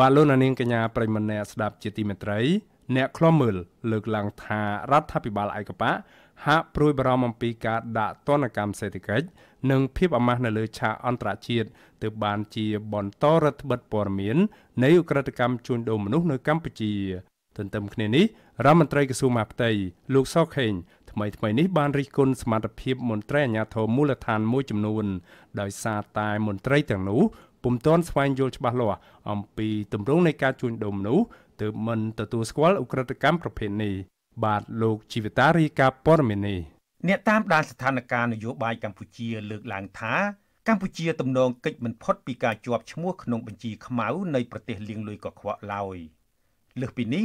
បាទលោកនាងកញ្ញាប្រិមនៈស្ដាប់ជាទីមេត្រី អ្នកខ្លំមើលលើកឡើងថារដ្ឋាភិបាលឯកបៈហាក់ព្រួយបារម្ភអំពីការដាក់ទណ្ឌកម្មសេដ្ឋកិច្ចនិងភាពអាម៉ាស់នៅលើឆាកអន្តរជាតិទើបបានជាបន្តរដ្ឋបិទព័ត៌មាននៃអ ுக ្រិតកម្មជួញដូរមនុស្សនៅកម្ពុជា ទន្ទឹមគ្នានេះរដ្ឋមន្ត្រីក្រសួងមហាផ្ទៃលោកសខេងថ្មីថ្មីនេះបានរិះគន់សមត្ថភាពមន្ត្រីអាជ្ញាធរមូលដ្ឋានមួយចំនួនដោយសារតែមន្ត្រីទាំងនោះពុំទាន់ស្វែងយល់ច្បាស់លាស់អំពីទម្រង់នៃការជួញដូរមនុស្សទើបមិនទទួលស្គាល់អ ுக ្រិតកម្មប្រភេទនេះបាទលោកជីវតារីកាព័រមេនីអ្នកតាមដានស្ថានភាពនយោបាយកម្ពុជាលើកឡើងថាកម្ពុជាទំនងកិច្ចមិនផុតពីការជាប់ឈ្មោះក្នុងបញ្ជីខ្មៅនៃប្រទេសលៀងលុយកខ្វក់ឡើយលើសពីនេះ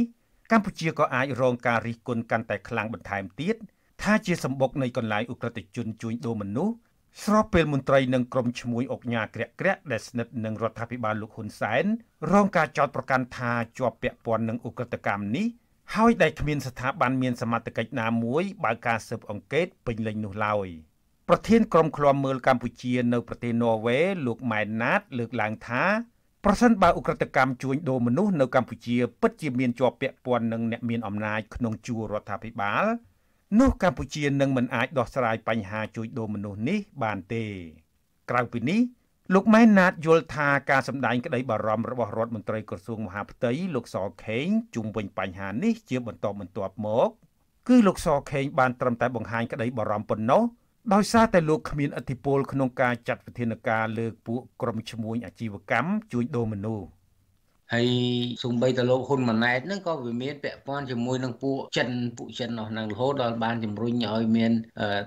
កម្ពុជាក៏អាចរងការរិះគន់កាន់តែខ្លាំងបន្ថែមទៀតថាជាសម្បុកនៃកន្លែងអ ுக ្រិតជនជួញដូរមនុស្សស្របពេលមន្ត្រីនិងក្រុមឈ្មួញអុកញ៉ាក្រាក់ក្រាក់ដែលស្និទ្ធនឹងរដ្ឋាភិបាលលោកហ៊ុនសែនរងការចោទប្រកាន់ថាជាប់ពាក់ព័ន្ធនឹងឧក្រិដ្ឋកម្មនេះហើយដែលគ្មានស្ថាប័នមានសមត្ថកិច្ចណាមួយបើកការស៊ើបអង្កេតពេញលេញនោះឡើយប្រធានក្រុមឃ្លាំមើលកម្ពុជានៅប្រទេសន័រវេលោកម៉ែនណាតលើកឡើងថាប្រសិនបើឧក្រិដ្ឋកម្មជួញដូរមនុស្សនៅកម្ពុជាពិតជាមានជាប់ពាក់ព័ន្ធនឹងអ្នកមានអំណាចក្នុងជួររដ្ឋាភិបាលនោះកម្ពុជានឹងមិនអាចដោះស្រាយបញ្ហាជួញដូរមនុស្សនេះ បានទេក្រៅពីនេះលោកម៉ែនណាតយល់ថាការសម្ដែងក្តីបារម្ភរបស់រដ្ឋមន្ត្រីក្រសួងមហាផ្ទៃលោកស ខេងជុំវិញបញ្ហានេះ ជាបន្តបន្ទាប់មកគឺលោកស ខេងបានត្រឹមតែបង្ហាញក្តីបារម្ភប៉ុណ្ណោះដោយសារតែលោកគ្មានអធិបុលក្នុងការចាត់វិធានការលើពួកក្រុមឈ្មួញអាជីវកម្មជួញដូរមនុស្សហើយសំបីតលោកហ៊ុនម៉ាណែតហ្នឹងក៏វាមានពាក់ព័ន្ធជាមួយនឹងពួកចិនពួកចិននោះហ្នឹងរហូតដល់បានជំរុញឲ្យមាន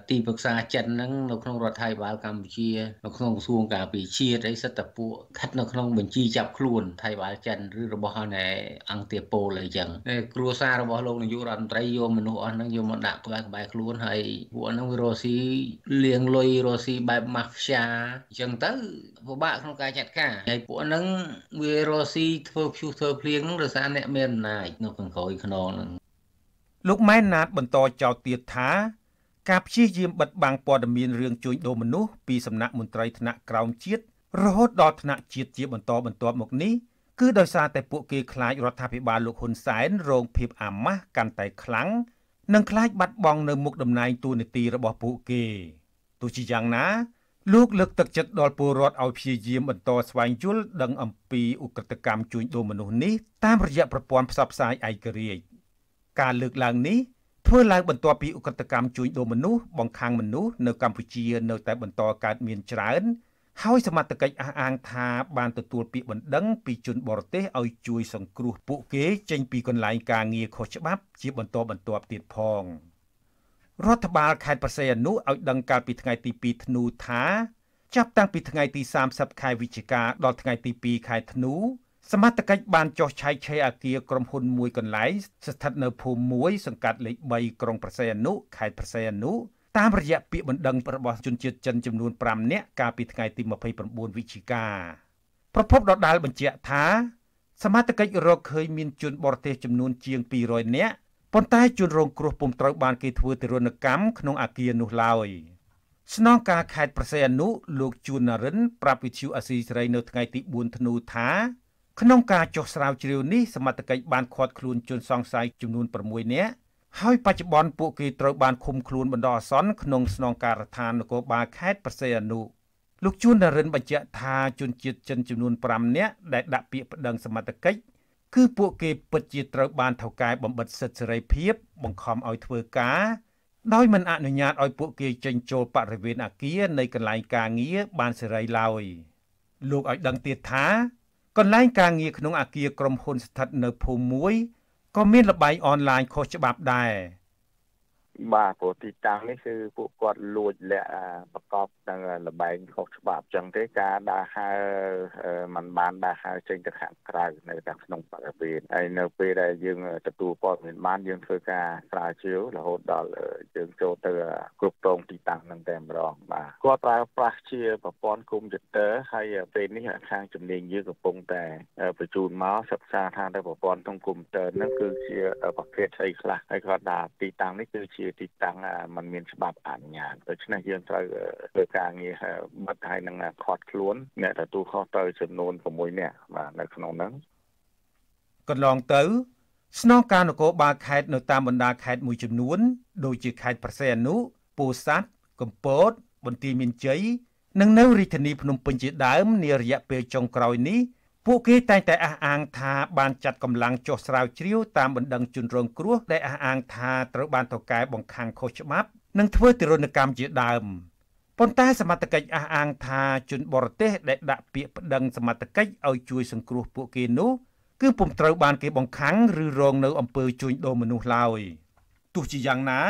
ទីប្រឹក្សាចិនហ្នឹងនៅក្នុងរដ្ឋាភិបាលកម្ពុជានៅក្នុងក្រសួងការពារជាតិអីសិតតពួកស្ថិតនៅក្នុងបញ្ជីចាប់ខ្លួនថៃបាលចិនឬរបស់ណែអង្គទាប៉ូលអីចឹងគ្រួសាររបស់លោកនាយករដ្ឋមន្ត្រីយកមនុស្សអស់ហ្នឹងយកមកដាក់ក្បែរក្បែរខ្លួនហើយពួកហ្នឹងវារស់ស៊ីលៀងលុយរស់ស៊ីបែបម៉ាហ្វីយ៉ាអញ្ចឹងទៅពិបាកក្នុងការចាត់ការហើយពួកហ្នឹងវារស់ស៊ីធ្វើភ្យុះធ្វើភ្លៀងហ្នឹងដោយសារអ្នកមានអំណាចនៅខាងក្រោយខ្នងហ្នឹងលោកម៉ែនណាតបន្តចោទទៀតថា ការព្យាយាមបិទបាំងព័ត៌មានរឿងជួញដូរមនុស្សពីសំណាក់មន្ត្រីថ្នាក់ក្រោមជាតិរហូតដល់ថ្នាក់ជាតិជាបន្តបន្ទាប់មកនេះគឺដោយសារតែពួកគេខ្លាចរដ្ឋាភិបាលលោកហ៊ុនសែនរងភាពអាម៉ាស់កាន់តែខ្លាំងនិងខ្លាចបាត់បង់នៅមុខតំណែងតួនាទីរបស់ពួកគេទោះជាយ៉ាងណាលោកលើកទឹកចិត្តដល់ពលរដ្ឋឲ្យព្យាយាមបន្តស្វែងយល់ដឹងអំពីឧក្រិដ្ឋកម្មជួញដូរមនុស្សនេះតាមរយៈប្រព័ន្ធផ្សព្វផ្សាយឯករាជ្យការលើកឡើងនេះធ្វើឡើងបន្ទាប់ពីឧក្រិដ្ឋកម្មជួញដូរមនុស្សបង្ខាំងមនុស្សនៅកម្ពុជានៅតែបន្តកើតមានច្រើនហើយសមត្ថកិច្ចអះអាងថាបានទទួលពាក្យបណ្ដឹងពីជន បរទេសឲ្យជួយ សង្គ្រោះពួកគេចេញពីកន្លែងការងារខុសច្បាប់ជាបន្តបន្ទាប់ទៀតផង។រដ្ឋបាលខេត្តប្រសេអនុឲ្យដឹងកាលពីថ្ងៃទី2ធ្នូថាចាប់តាំងពីថ្ងៃទី30ខែវិច្ឆិកា ដល់ថ្ងៃទី2ខែធ្នូសមត្ថកិច្ចបានចោះឆាយឆេរអគារក្រុមហ៊ុនមួយកន្លែងស្ថិតនៅភូមិ1សង្កាត់លេខ3ក្រុងប្រសេអនុខេត្តប្រសេអនុតាមរយៈពាក្យបណ្ដឹងរបស់ជនជាតិចិនចំនួន5នាក់កាលពីថ្ងៃទី29វិច្ឆិកា ប្រពន្ធដដាលបញ្ជាក់ថា សមត្ថកិច្ចរកឃើញមានជនបរទេសចំនួនជាង200នាក់ប៉ុន្តែជនរងគ្រោះពុំត្រូវបានគេធ្វើទារុណកម្មក្នុងអាគារនោះឡើយស្នងការខេត្តប្រសេអនុលោកជួននរិនប្រាប់វិទ្យុអាស៊ីសេរីនៅថ្ងៃ ទី4ធ្នូថាក្នុងការចុះស្រាវជ្រាវនេះសមត្ថកិច្ចបានឃាត់ខ្លួនជនសង្ស័យចំនួន6នាក់ហើយបច្ចុប្បន្នពួកគេត្រូវបានឃុំខ្លួនបណ្ដោះអាសន្នក្នុងស្នងការដ្ឋាននគរបាលខេត្តប្រសេអនុលោកជួននរិនបញ្ជាក់ថាជនជាតិចិនចំនួន5នាក់ដែលដាក់ពាក្យប្តឹងសមត្ថកិច្ចគឺពួកគេពិតជាត្រូវ បានថៅកែបំបិតសិទ្ធិសេរីភាព បង្ខំឲ្យធ្វើការដោយមិនអនុញ្ញាតឲ្យពួកគេចេញចូលបរិវេណអគារនៃកន្លែងការងារបានសេរីឡើយលោកឲ្យដឹងទៀតថា កន្លែងការងារក្នុងអគារក្រុមហ៊ុនស្ថិតនៅភូមិមួយក៏មានលបែងអនឡាញខុសច្បាប់ដែរបាទព្រោះទីតាំងនេះគឺពួកគាត់លួចលាក់ប្រកបនឹងលបែងខុសច្បាប់អញ្ចឹងទេការដើរហើរมันបានដើរហើរចេញទៅខាងក្រៅនៅតែក្នុងបរិវេណហើយនៅពេលដែលយើងទទួលព័ត៌មានបានយើងធ្វើការស្រាវជ្រាវរហូតដល់យើងចូលទៅគ្រប់គ្រងទីតាំងនឹងតែម្ដងបាទគាត់ប្រើប្រាស់ជាប្រព័ន្ធកុំព្យូទ័រហើយពេលនេះខាងជំនាញយើងកំពុងតែបញ្ជូនមកសិក្សាថាទៅប្រព័ន្ធក្នុងកុំព្យូទ័រនឹងគឺជាប្រភេទអីខ្លះហើយគាត់ថាទីតាំងនេះគឺជាជាទីតាំងมันមានច្បាប់អនុញ្ញាតដូច្នេះយើងត្រូវធ្វើការងារបិទហើយនឹងខាត់ខ្លួនអ្នកទទួលខុសត្រូវចំនួន6នាក់បាទនៅក្នុងហ្នឹងកន្លងទៅ ស្នងការនគរបាលខេត្តនៅតាមបណ្ដាខេត្តមួយចំនួនដូចជាខេត្តប្រសេអនុពោធិ៍សាត់កំពតបន្ទាយមានជ័យនិងនៅរាជធានីភ្នំពេញជាដើម នារយៈពេលចុងក្រោយនេះពួកគេតែងតែអះអាងថាបានចាត់កម្លាំងចុះស្រាវជ្រាវតាមបណ្ដឹងជនរងគ្រោះដែលអះអាងថាត្រូវបានតកែបង្ខំខុសច្បាប់និងធ្វើទារុណកម្មជាដើមប៉ុន្តែសមត្ថកិច្ចអះអាងថាជនបរទេសដែលដាក់ពាក្យប្តឹងសមត្ថកិច្ចឲ្យជួយសង្គ្រោះពួកគេនោះគឺពុំត្រូវបានគេបង្ខំឬរងនៅអំពើជួញដូរមនុស្សឡើយទោះជាយ៉ាងណា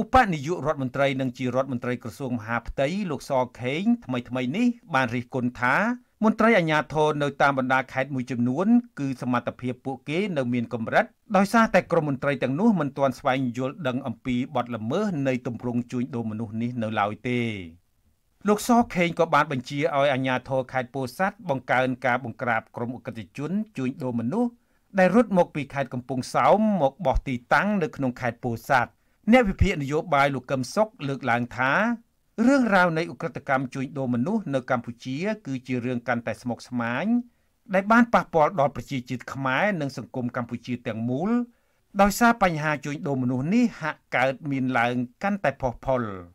ឧបនាយករដ្ឋមន្ត្រីនិងជារដ្ឋមន្ត្រីក្រសួងមហាផ្ទៃលោកសខេងថ្មីថ្មីនេះបានរិះគន់ថាមន្ត្រីអាជ្ញាធរនៅតាមបណ្ដាខេត្តមួយចំនួនគឺសមត្ថភាពពួកគេនៅមានកម្រិតដោយសារតែក្រមមន្ត្រីទាំងនោះមិនទាន់ស្វែងយល់ដឹងអំពីបទល្មើសនៃទម្រង់ជួញដូរមនុស្សនេះនៅឡើយទេលោកសខេងក៏បានបញ្ជាឲ្យអាជ្ញាធរខេត្តពោធិ៍សាត់បង្កើនការបង្ក្រាបក្រុមអកតជនជួញដូរមនុស្សដែលរត់មកពីខេត្តកំពង់សោមមកបោះទីតាំងនៅក្នុងខេត្តពោធិ៍សាត់អ្នកវិភាគនយោបាយលោកកឹមសុខលើកឡើងថារឿងរ៉ាវនៃឧក្រិដ្ឋកម្មជួញដូរមនុស្សនៅកម្ពុជាគឺជារឿងកាន់តែស្មុគស្មាញដែលបានប៉ះពាល់ដល់ប្រជាជាតិខ្មែរនិងសង្គមកម្ពុជាទាំងមូល ដោយសារបញ្ហាជួញដូរមនុស្សនេះហាក់កើតមានឡើងកាន់តែផុសផុល។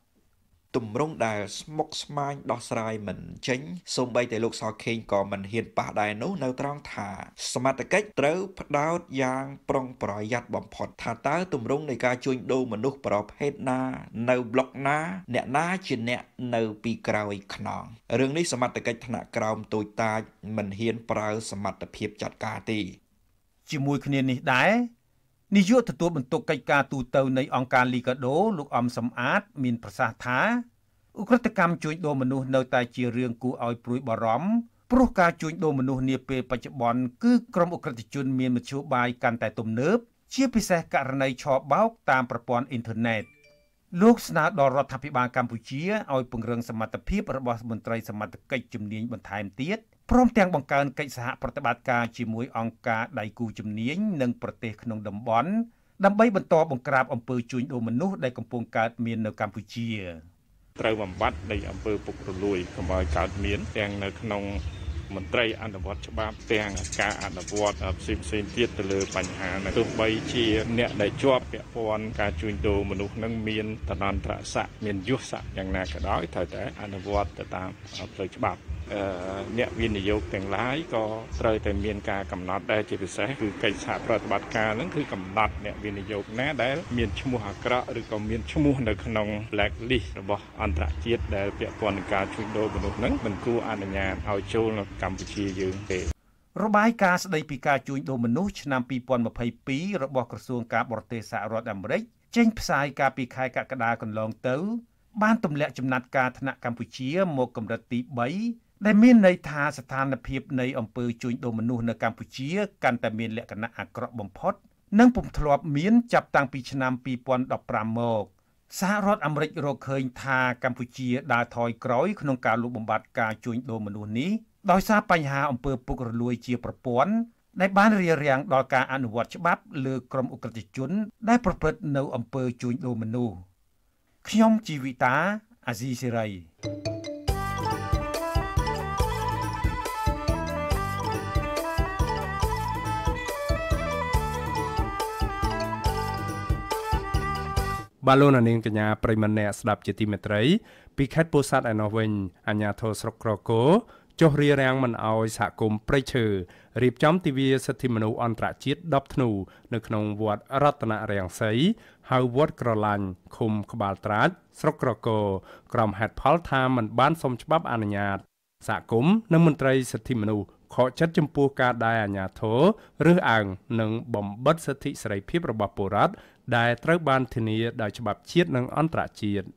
ទម្រង់ដែលស្មុគស្មាញដោះស្រាយមិន ចេញសូម្បីតែលោកសខេងក៏មិនហ៊ានប៉ះដែរនោះនៅត្រង់ថា សមត្ថកិច្ចត្រូវផ្ដោតយ៉ាង ប្រុងប្រយ័ត្នបំផុតថាតើទម្រង់នៃការជួញដូរមនុស្សប្រភេទណានៅប្លុកណា អ្នកណាជាអ្នក នៅ ពីក្រោយខ្នងរឿងនេះសមត្ថកិច្ចថ្នាក់ក្រោមទូចតាចមិនហ៊ានប្រើសមត្ថភាពចាត់ការទេជាមួយគ្នានេះដែរនាយកទទួលបន្ទុកកិច្ចការទូតទៅនៃអង្គការលីកាដូលោកអំសំអាត មាន ប្រសាសន៍ថាឧក្រិដ្ឋកម្មជួញដូរមនុស្សនៅតែ ជារឿងគួរឲ្យព្រួយបារម្ភព្រោះការជួញដូរមនុស្សនាពេលបច្ចុប្បន្នគឺក្រុមអ ுக ្រិតជនមានមធ្យោបាយកាន់តែ ទំនើបជាពិសេសករណីឆបោកតាមប្រព័ន្ធអ៊ីនធឺណិតលោកស្នើដល់រដ្ឋាភិបាលកម្ពុជាឲ្យពង្រឹងសមត្ថភាពរបស់មន្ត្រីសមត្ថកិច្ចជំនាញបន្ថែមទៀតព្រមទាំងបង្កើនកិច្ចសហប្រតិបត្តិការជាមួយអង្គការដៃគូជំនាញនិងប្រទេសក្នុងតំបន់ដើម្បីបន្តបង្ក្រាបអំពើជួញដូរមនុស្សដែលកំពុងកើតមាននៅកម្ពុជាត្រូវបំបត្តិនៃអំពើពុករលួយកុំឲ្យកើតមានទាំងនៅក្នុងមន្ត្រីអនុវត្តច្បាប់ទាំងការអនុវត្តផ្សេងផ្សេងទៀតទៅលើបញ្ហានេះទោះបីជាអ្នកដែលជាប់ពាក់ព័ន្ធការជួញដូរមនុស្សនឹងមានតនន្តរស័ក្តិមានយុសស័ក្តិយ៉ាងណាក៏ដោយត្រូវតែអនុវត្តទៅតាមផ្លូវច្បាប់អ្នកវិនិយោគទាំងឡាយក៏ត្រូវតែមានការកំណត់ដែរជាពិសេសគឺកិច្ចសហប្រតិបត្តិការនឹងគឺកំណត់អ្នកវិនិយោគណាដែលមានឈ្មោះអាក្រក់ឬក៏មានឈ្មោះនៅក្នុង black list របស់អន្តរជាតិដែលពាក់ព័ន្ធនឹងការជួញដូរមនុស្សនឹងមិនគួរអនុញ្ញាតឲ្យចូលនៅកម្ពុជាយើងទេរបាយការណ៍ស្ដីពីការជួញដូរមនុស្សឆ្នាំ2022របស់ក្រសួងការបរទេសសហរដ្ឋអាមេរិកចេញផ្សាយកាលពីខែកក្កដាកន្លងទៅ បានទម្លាក់ចំណាត់ការថ្នាក់កម្ពុជាមកកម្រិតទី3ដែលមានន័យថាស្ថានភាពនៃអំពើជួញដូរមនុស្សនៅកម្ពុជាកាន់តែមានលក្ខណៈអាក្រក់បំផុតនិងពុំធ្លាប់មានចាប់តាំងពីឆ្នាំ2015មកសហរដ្ឋអាមេរិករកឃើញថាកម្ពុជាដើរថយក្រោយក្នុងការលុបបំបាត់ការជួញដូរមនុស្សនេះដោយសារបញ្ហាអំពើពុករលួយជាប្រព័ន្ធដែលបានរារាំងដល់ការអនុវត្តច្បាប់លើក្រុមអ ுக ្រិតជន ដែលប្រព្រឹត្តនៅអំពើជួញដូរមនុស្សខ្ញុំជីវិតាអាស៊ីសេរីបាទលោកនាងកញ្ញាប្រិមម្នាក់ស្ដាប់ជាទីមេត្រីពីខេត្តពោធិ៍សាត់ឯណោះវិញអាជ្ញាធរស្រុកក្រគរចុះរារាំងមិនអោយសហគមន៍ព្រៃឈើរៀបចំទិវាសិទ្ធិមនុស្សអន្តរជាតិ10ធ្នូនៅក្នុង វត្តរតនរាំងសីហៅវត្តក្រឡាញ់ឃុំក្បាលត្រាចស្រុកក្រគរក្រុមហេតផល ថាមិនបាន សមច្បាប់អនុញ្ញាតសហគមន៍និងមន្ត្រីសិទ្ធិមនុស្សខកចិត្តចំពោះការដែលអាញាធររើសអើងនិងបំបិទសិទ្ធិសេរីភាពរបស់ពលរដ្ឋដែលត្រូវបានធានាដោយច្បាប់ជាតិនិងអន្តរជាតិ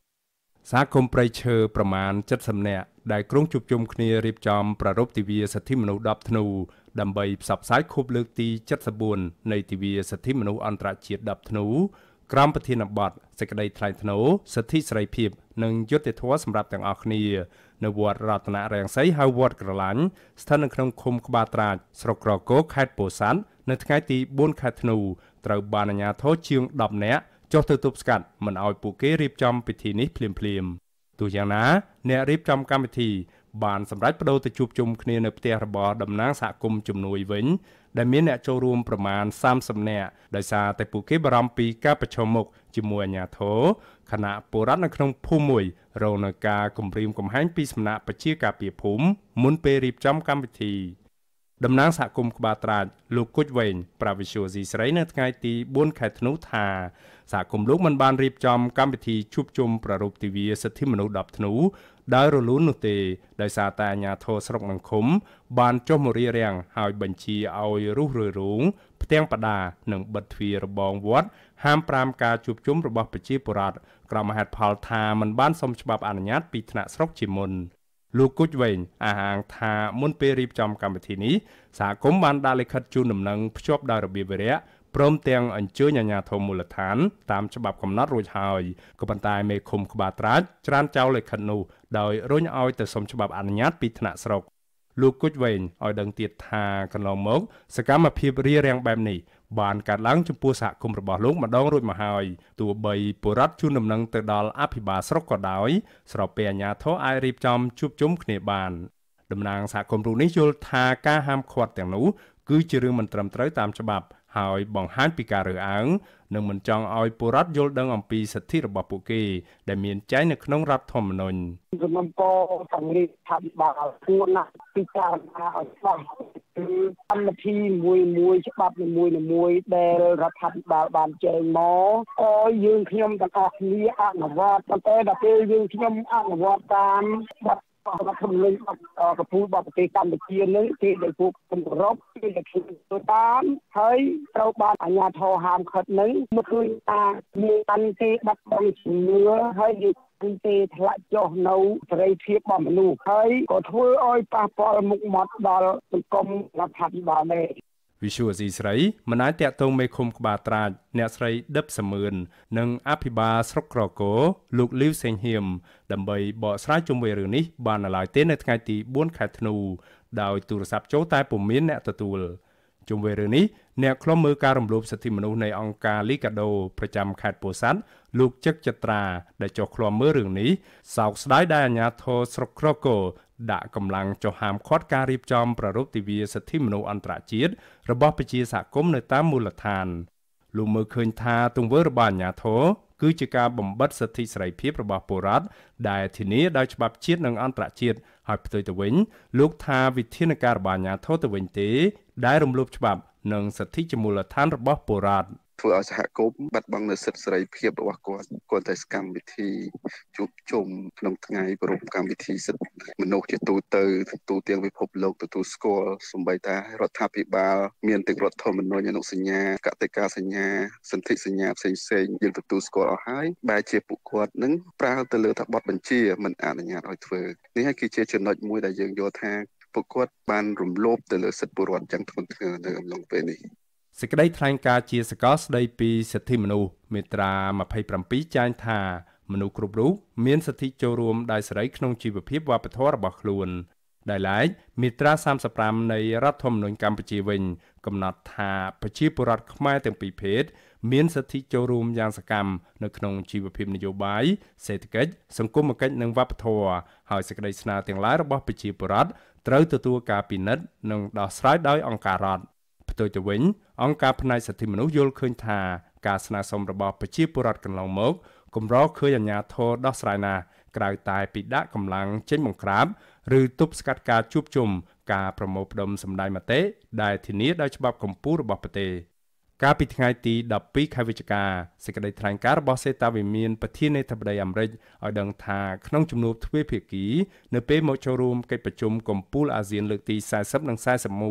សហគមន៍ប្រៃឈើប្រមាណ70នាក់ដែលក្រុងជួបជុំគ្នារៀបចំប្រារព្ធទិវាសិទ្ធិមនុស្ស10ធ្នូ ដើម្បីផ្សព្វផ្សាយខួបលើកទី74នៃទិវាសិទ្ធិមនុស្សអន្តរជាតិ10ធ្នូក្រមប្រធានបទសេចក្តី ថ្លៃថ្នូរសិទ្ធិសេរីភាព និងយុត្តិធម៌សម្រាប់ទាំងអស់គ្នានៅវត្តរតនរាំងសីហៅវត្តក្រឡាញ់ស្ថិតនៅក្នុងឃុំក្បាលត្រាចស្រុកក្រគរខេត្តពោធិ៍សាត់នៅថ្ងៃទី4ខែធ្នូត្រូវបានអាជ្ញាធរជាង10នាក់ចុះទៅទប់ស្កាត់មិនឲ្យពួកគេរៀបចំពិធីនេះភ្លាមៗទោះយ៉ាងណា អ្នករៀបចំកម្មវិធីបានសម្រេចបដូរទៅជួបជុំគ្នានៅផ្ទះរបស់តំណាងសហគមន៍ជំនួយវិញ ដែលមានអ្នកចូលរួមប្រមាណ30នាក់ដោយសារតែពួកគេបារម្ភពីការប្រឈមមុខជាមួយអាជ្ញាធរខណៈពលរដ្ឋនៅក្នុងភូមិមួយរងនឹងការគំរាមកំហែងពីសំណាក់ប្រជាការពារភូមិមុនពេលរៀបចំកម្មវិធី។តំណាងសហគមន៍ក្បាលត្រាចលោកគុជវែងប្រាវិសុយស៊ីស្រីនៅថ្ងៃទី4ខែធ្នូថាសហគមន៍លោកមិនបានរៀបចំកម្មវិធីជួបជុំប្រារព្ធទិវាសិទ្ធិមនុស្ស10ធ្នូដោយរលូននោះទេដោយសារតែអាជ្ញាធរស្រុកនិងឃុំបានចុះមករារាំងហើយបញ្ជាឲ្យរុះរើរូងផ្ទាំងបដានិងបិទទ្វាររបងវត្តហាមប្រាមការជួបជុំរបស់ប្រជាពលរដ្ឋក្រុមហេតុផលថាមិនបានសមច្បាប់អនុញ្ញាត ពីថ្នាក់ស្រុកជាមុនលោកគុជវិញអះអាងថាមុនពេលរៀបចំកម្មវិធីនេះសហគមន៍បានដាក់លិខិតជូនដំណឹងភ្ជាប់ដោយរបៀបវារៈព្រមទាំងអញ្ជើញអាជ្ញាធរមូលដ្ឋានតាមច្បាប់កំណត់រួចហើយក៏ប៉ុន្តែមេឃុំក្បាលត្រាចច្រានចោលលិខិតនោះដោយរុញឲ្យទៅសុំច្បាប់អនុញ្ញាតពីថ្នាក់ស្រុកលោកគុជវែងឲ្យដឹងទៀតថាកន្លងមក សកម្មភាពរារាំងបែបនេះបានកើតឡើងចំពោះសហគមន៍របស់លោកម្ដង រួចមកហើយទោះបីបុរដ្ឋជួនដំណឹងទៅដល់អភិបាលស្រុកក៏ដោយស្របពេលអាជ្ញាធរអាចរៀបចំ ជួបជុំគ្នាបានតំណាងសហគមន៍រូបនេះយល់ថាការហាមឃាត់ទាំងនោះគឺជារឿងមិនត្រឹមត្រូវតាមច្បាប់ហើយបង្ហាញពីការរើសអើងនិងមិនចង់ឲ្យពលរដ្ឋយល់ដឹងអំពីសិទ្ធិរបស់ពួកគេ ដែលមានចែងនៅក្នុងរដ្ឋធម្មនុញ្ញសំណពសង្រីថាវិបាលគួរណាស់ពិចារណាឲ្យច្បាស់គឺកម្មវិធីមួយមួយច្បាប់មួយមួយ ដែលរដ្ឋាភិបាលបានចែងមកអយយើងខ្ញុំទាំងអស់គ្នាអនុវត្តប៉ុន្តែដល់ពេលយើងខ្ញុំអនុវត្តតាមបទរបស់គំនិតរបស់កពូលរបស់ប្រទេសកម្ពុជានឹងគេដែលពួកគំរពគេដែលខ្លួនទៅតាមហើយត្រូវបានអាជ្ញាធរហាមឃាត់នឹងមកឃើញថាមានតាន់គេបាត់បង់ជំនឿហើយនិយាយគឺទេធ្លាក់ចុះនៅសេរីភាពរបស់មនុស្សហើយក៏ធ្វើឲ្យប៉ះពាល់មុខមាត់ដល់សង្គមរដ្ឋាភិបាលដែរវិសុវអេស៊ីស្រីមិនអាចតាក់ទងមេឃុំក្បាលត្រាចអ្នកស្រីដិបសមឿននិងអភិបាលស្រុកក្រគរលោកលីវ សេងហៀមដើម្បីបកស្រាយជុំវិញរឿងនេះបាននៅឡើយទេនៅថ្ងៃទី4ខែធ្នូដោយទូរស័ព្ទចូលតែពុំមានអ្នកទទួលជុំវិញរឿងនេះអ្នកខ្លុំមើលការរំលោភសិទ្ធិមនុស្សនៃអង្គការ Liga do ប្រចាំខេត្តពោធិ៍សាត់លោកចឹកចត្រាដែលចុះឃ្លាំមើលរឿងនេះសោកស្ដាយដែលអាជ្ញាធរស្រុកក្រគរដាក់កម្លាំងចុះហាមឃាត់ការរៀបចំប្រារព្ធទិវាសិទ្ធិមនុស្សអន្តរជាតិរបស់ប្រជាសហគមន៍នៅតាមមូលដ្ឋានលោកមើលឃើញថាទង្វើរបស់អាជ្ញាធរគឺជាការបំបិតសិទ្ធិសេរីភាពរបស់ពលរដ្ឋដែលធានាដោយច្បាប់ជាតិនិងអន្តរជាតិហើយផ្ទុយទៅវិញ លោកថាវិធានការរបស់អាជ្ញាធរទៅវិញទេ ដែលរំលោភច្បាប់និងសិទ្ធិជាមូលដ្ឋានរបស់ពលរដ្ឋធ្វើឲ្យសហគមន៍បាត់បង់នូវសិទ្ធិសេរីភាពរបស់គាត់គាត់តែសកម្មវិធីជួបជុំក្នុងថ្ងៃប្រពំកម្មវិធីសិទ្ធិមនុស្សជាទូទៅទូទាំងពិភពលោកទទួលស្គាល់សម្បីតារដ្ឋាភិបាលមានទាំងរដ្ឋធម្មនុញ្ញអនុសញ្ញាកតិកាសញ្ញា សន្ធិសញ្ញាផ្សេងផ្សេងយើងទទួលស្គាល់អស់ហើយបែរជាពួកគាត់នឹងប្រើទៅលើថាបទបញ្ជាមិនអនុញ្ញាតឲ្យធ្វើនេះហើយគឺជាចំណុចមួយដែលយើងយល់ថាពួកគាត់បានរំលោភទៅលើសិទ្ធិពលរដ្ឋយ៉ាងធ្ងន់ធ្ងរនៅអំឡុងពេលនេះសេចក្តីថ្លែងការណ៍ជាសកលស្តីពីសិទ្ធិមនុស្សមាត្រា27ចែងថាមនុស្សគ្រប់រូបមានសិទ្ធិចូលរួមដោយសេរីក្នុងជីវភាពវប្បធម៌របស់ខ្លួនដែលឡែកមាត្រា35នៃរដ្ឋធម្មនុញ្ញកម្ពុជាវិញ កំណត់ថាប្រជាពលរដ្ឋខ្មែរទាំងពីរភេទមានសិទ្ធិចូលរួមយ៉ាងសកម្មនៅក្នុងជីវភាពនយោបាយសេដ្ឋកិច្ចសង្គមគិច្ចនិងវប្បធម៌ហើយសេចក្តីស្នើទាំងឡាយរបស់ប្រជាពលរដ្ឋត្រូវទទួលការពិនិត្យនិងដោះស្រាយដោយអង្គការរដ្ឋផ្ទុយទៅវិញអង្គការផ្នែកសិទ្ធិមនុស្សយល់ឃើញថាការស្នើសុំរបស់ប្រជាពលរដ្ឋកន្លងមកគម្រោឃើញអាញាធរដោះស្រាយណាក្រៅតែពីដាក់កម្លាំងចេញបង្ក្រាប ឬទប់ស្កាត់ការជួបជុំការប្រមូលផ្ដុំសម្ដែងមតិដែលធានាដោយច្បាប់កម្ពុជារបស់ប្រទេស។កាលពីថ្ងៃទី12ខែវិច្ឆិកាសេចក្តីថ្លែងការណ៍របស់សេតាវិមានប្រធានាធិបតីអាមេរិកឲ្យដឹងថាក្នុងជំនួបទ្វេភាគី នៅពេលមកចូលរួមកិច្ចប្រជុំកំពូលអាស៊ានលើកទី40និង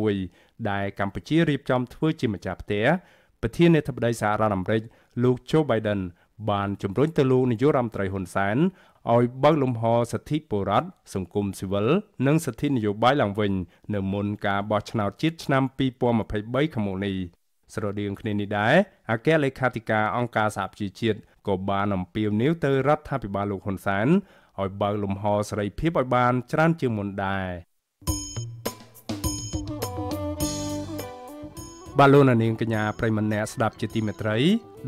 41ដែលកម្ពុជារៀបចំធ្វើជាម្ចាស់ផ្ទះប្រធានាធិបតីសហរដ្ឋអាមេរិកលោក Joe Biden បានជំរុញទៅលោកនាយករដ្ឋមន្ត្រីហ៊ុនសែនឲ្យបើកលំហសិទ្ធិបុរដ្ឋសង្គមស៊ីវិលនិងសិទ្ធិនយោបាយឡើងវិញនៅមុនការបោះឆ្នោតជាតិឆ្នាំ2023ខាងមុខនេះស្រដៀងគ្នានេះដែរអគ្គលេខាធិការអង្គការសហប្រជាជាតិក៏បានអំពាវនាវទៅរដ្ឋាភិបាលលោកហ៊ុនសែនឲ្យបើកលំហសេរីភាពឲ្យបានច្រើនជាងមុនដែរបាទលោកនាងកញ្ញាប្រិមម្នាក់ស្ដាប់ជាទីមេត្រី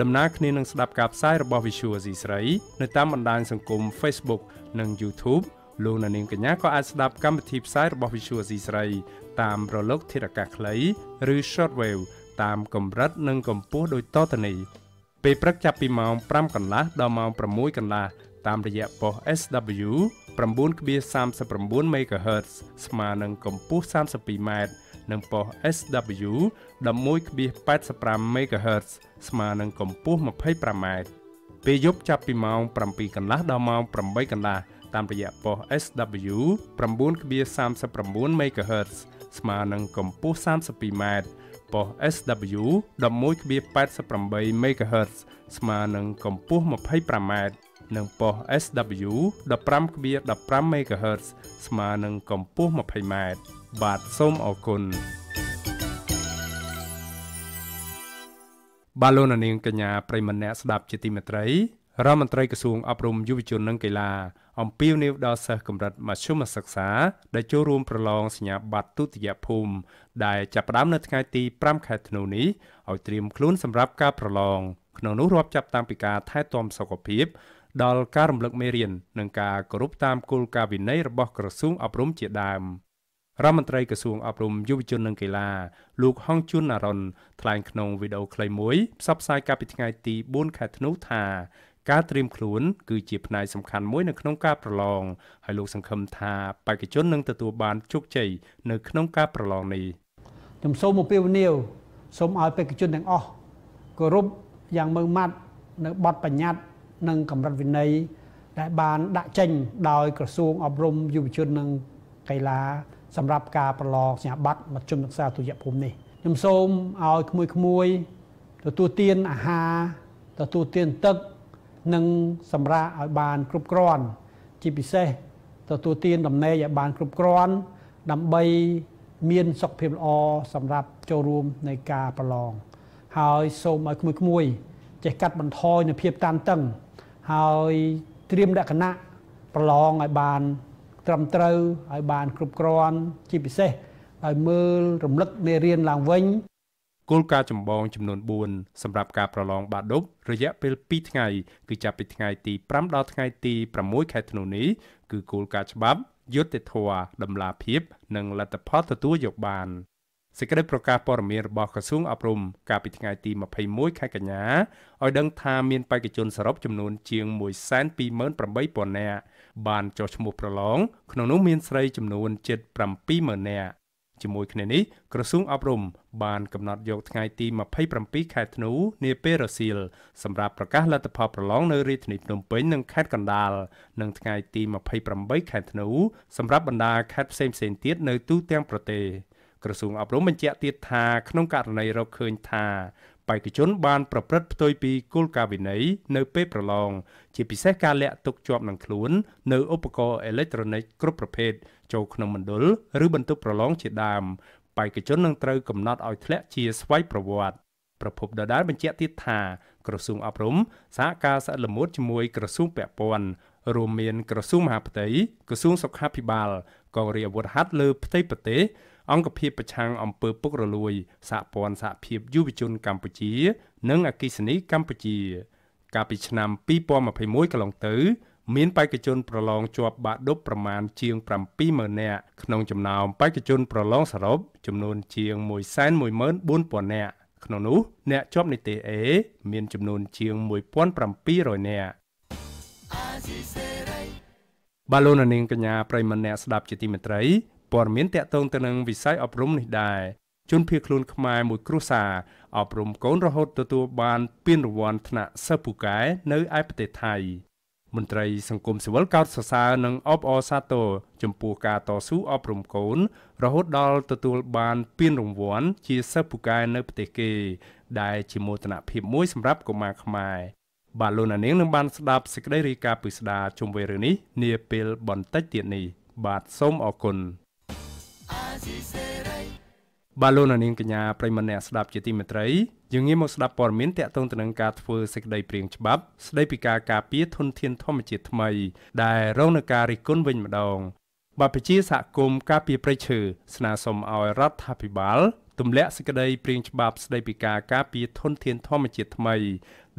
ដំណើរគ្នានឹងស្ដាប់ការផ្សាយរបស់ Visual C ស្រី នៅតាមបណ្ដាញសង្គម Facebook និង YouTube លោកនាងកញ្ញាក៏អាចស្ដាប់កម្មវិធីផ្សាយរបស់ Visual C ស្រីតាមរលកធារកាសខ្លីឬ Shortwave តាមកម្រិតនិងកម្ពស់ដោយតទៅនេះពេលព្រឹកចាប់ពីម៉ោង5កន្លះដល់ម៉ោង6កន្លះតាមរយៈប៉ុស SW 9.39 MHz ស្មើនឹងកម្ពស់32ម៉ែត្រនិងប៉ុស SW 11.85 MHz ស្មើនឹងកម្ពស់25ម៉ែត្រពេលយប់ចាប់ពីម៉ោង7កន្លះដល់ម៉ោង8កន្លះតាមរយៈប៉ុស SW 9.39 MHz ស្មើនឹងកម្ពស់32ម៉ែត្រប៉ុស SW 11.88 MHz ស្មើនឹងកម្ពស់ 25m និងប៉ុស SW 15.15 MHz ស្មើនឹងកម្ពស់ 20m បាទសូមអរគុណបាឡូណានាងកញ្ញាប្រិមម្នាក់ស្ដាប់ ជាទីមេត្រីរដ្ឋមន្ត្រីក្រសួងអប់រំយុវជននិងកីឡាអំពាវនាវដល់សិស្សកម្រិតមធ្យមសិក្សាដែលចូលរួមប្រឡងសញ្ញាបត្រទុតិយភូមិដែលចាប់ផ្ដើមនៅថ្ងៃទី5ខែធ្នូនេះឲ្យត្រៀមខ្លួនសម្រាប់ការប្រឡងក្នុងនោះរាប់ចាប់តាំងពីការ ថែទាំសុខភាពដល់ការរំលឹកមេរៀននិងការគោរពតាមគោលការណ៍វិន័យរបស់ក្រសួងអប់រំជាដើមរដ្ឋមន្ត្រីក្រសួងអប់រំយុវជននិងកីឡាលោកហងជុនអរុនថ្លែងក្នុងវីដេអូខ្លីមួយផ្សព្វផ្សាយកាលពីថ្ងៃទី4ខែធ្នូថាការត្រៀមខ្លួនគឺជាផ្នែកសំខាន់មួយនៅក្នុងការប្រឡងហើយលោកសង្ឃឹមថាបេក្ខជននឹងទទួលបានជោគជ័យនៅក្នុងការប្រឡងនេះខ្ញុំសូមអំពាវនាវសូមឲ្យបេក្ខជនទាំងអស់គោរពយ៉ាងម៉ឺងម៉ាត់នៅបទបញ្ញត្តិនិងកម្រិតវិន័យដែលបានដាក់ចេញដោយក្រសួងអប់រំយុវជននិងកីឡាសម្រាប់ការប្រឡងសញ្ញាបត្រមធ្យមសិក្សាទុតិយភូមិនេះខ្ញុំសូមឲ្យក្មួយៗទទួលទានអាហារទទួលទានទឹកនិងសម្រាប់ឲ្យបានគ្រប់គ្រាន់ជាពិសេសទទួលទានដំណេកឲ្យបានគ្រប់គ្រាន់ដើម្បីមានសុខភាពល្អសម្រាប់ចូលរួមនៃការប្រឡងហើយសូមឲ្យក្មួយៗចេះកាត់បន្ថយនូវភាពតានតឹង ហើយត្រៀមលក្ខណៈប្រឡងឲ្យបាន ត្រឹមត្រូវឲ្យបានគ្រប់គ្រាន់ជាពិសេសឲ្យមើលរំលឹកមេរៀនឡើងវិញគោលការណ៍ចម្បងចំនួន4សម្រាប់ការប្រឡងបាក់ឌុបរយៈពេល2ថ្ងៃគឺចាប់ពីថ្ងៃទី5ដល់ថ្ងៃ ទី6ខែធ្នូនេះគឺគោលការណ៍ច្បាប់យុត្តិធម៌តម្លាភាពនិងលទ្ធផលទទួលយកបានសេចក្តីប្រកាសព័ត៌មានរបស់ក្រសួងអប់រំកាលពីថ្ងៃទី21ខែកញ្ញាឲ្យដឹង ថាមានបេក្ខជនសរុបចំនួនជាង128,000នាក់បានចុះឈ្មោះប្រឡងក្នុងនោះមានស្រីចំនួនជិត70,000នាក់ជាមួយគ្នានេះក្រសួងអប់រំបានកំណត់យក ថ្ងៃទី27ខែធ្នូនាពេលរសៀលសម្រាប់ប្រកាសលទ្ធផលប្រឡងនៅរាជធានីភ្នំពេញនិងខេត្តកណ្ដាលនិងថ្ងៃទី28ខែធ្នូសម្រាប់បណ្ដាខេត្តផ្សេងៗទៀតនៅទូទាំងប្រទេសក្រសួងអប់រំបញ្ជាក់ទៀតថាក្នុងករណីរកឃើញថាបេក្ខជន បាន ប្រព្រឹត្តផ្ទុយពីគោលការណ៍វិន័យនៅពេលប្រឡងជា ពិសេសការលាក់ទុកជាប់នឹងខ្លួននៅឧបករណ៍អេເລັກត្រូនិកគ្រប់ប្រភេទចូលក្នុងមណ្ឌលឬបន្ទប់ប្រឡងជាដើមបេក្ខជននឹងត្រូវកំណត់ឲ្យធ្លាក់ជាស្វ័យប្រវត្តិប្រពន្ធដដាលបញ្ជាក់ទៀតថាក្រសួងអប់រំសហការសិទ្ធិល្មួតជាមួយក្រសួងពាក់ព័ន្ធរួមមានក្រសួងមហាផ្ទៃក្រសួងសុខាភិបាលកងរាជអាវុធហត្ថលើផ្ទៃប្រទេសអង្គភាពប្រឆាំងអំពើពុករលួយសហព័ន្ធសហភាពយុវជនកម្ពុជា និងអគិសនីកម្ពុជា កាលពីឆ្នាំ2021កន្លងទៅមានបេក្ខជនប្រឡងជាប់បាក់ឌុបប្រមាណជាង70000នាក់ក្នុងចំណោមបេក្ខជនប្រឡងសរុបចំនួនជាង114,000នាក់ក្នុងនោះ អ្នកជាប់នីតិ A មានចំនួនជាង1700នាក់បាឡូណានីងកញ្ញាប្រិមម្នាក់ស្ដាប់ជាទីមេត្រីព័ត៌មានតកតងទៅនឹងវិស័យអប់រំនេះដែរជនភៀសខ្លួនខ្មែរមួយគ្រួសារអប់រំកូនរហូតទទួលបានពានរង្វាន់ថ្នាក់សិស្សពូកែនៅឯប្រទេសថៃមន្ត្រីសង្គមស៊ីវិលកោតសរសើរនិងអបអរសាទរចំពោះការតស៊ូអប់រំកូន រហូតដល់ទទួលបានពានរង្វាន់ជាសិស្សពូកែនៅប្រទេសគេ ដែលជាមោទនភាពមួយសម្រាប់កុមារខ្មែរបាទលោកនាងនឹងបានស្ដាប់សេចក្តីរាយការណ៍ពិស្ដាជុំវិញរឿងនេះនាពេលបន្តិចទៀតនេះ បាទសូមអរគុណ as he said បាទលោកនាងកញ្ញាប្រិមនៈស្ដាប់ជាទីមេត្រីយើងងាកមកស្ដាប់ព័ត៌មានតកតងទៅនឹងការធ្វើសេចក្តីព្រៀងច្បាប់ស្ដីពីការការពារធនធានធម្មជាតិថ្មីដែលរងនឹងការរិះគន់វិញម្ដងបាទប្រជាសហគមន៍ការពារព្រៃឈើស្នើសុំឲ្យរដ្ឋាភិបាលទម្លាក់សេចក្តីព្រៀងច្បាប់ស្ដីពីការការពារធនធាន ធម្មជាតិថ្មី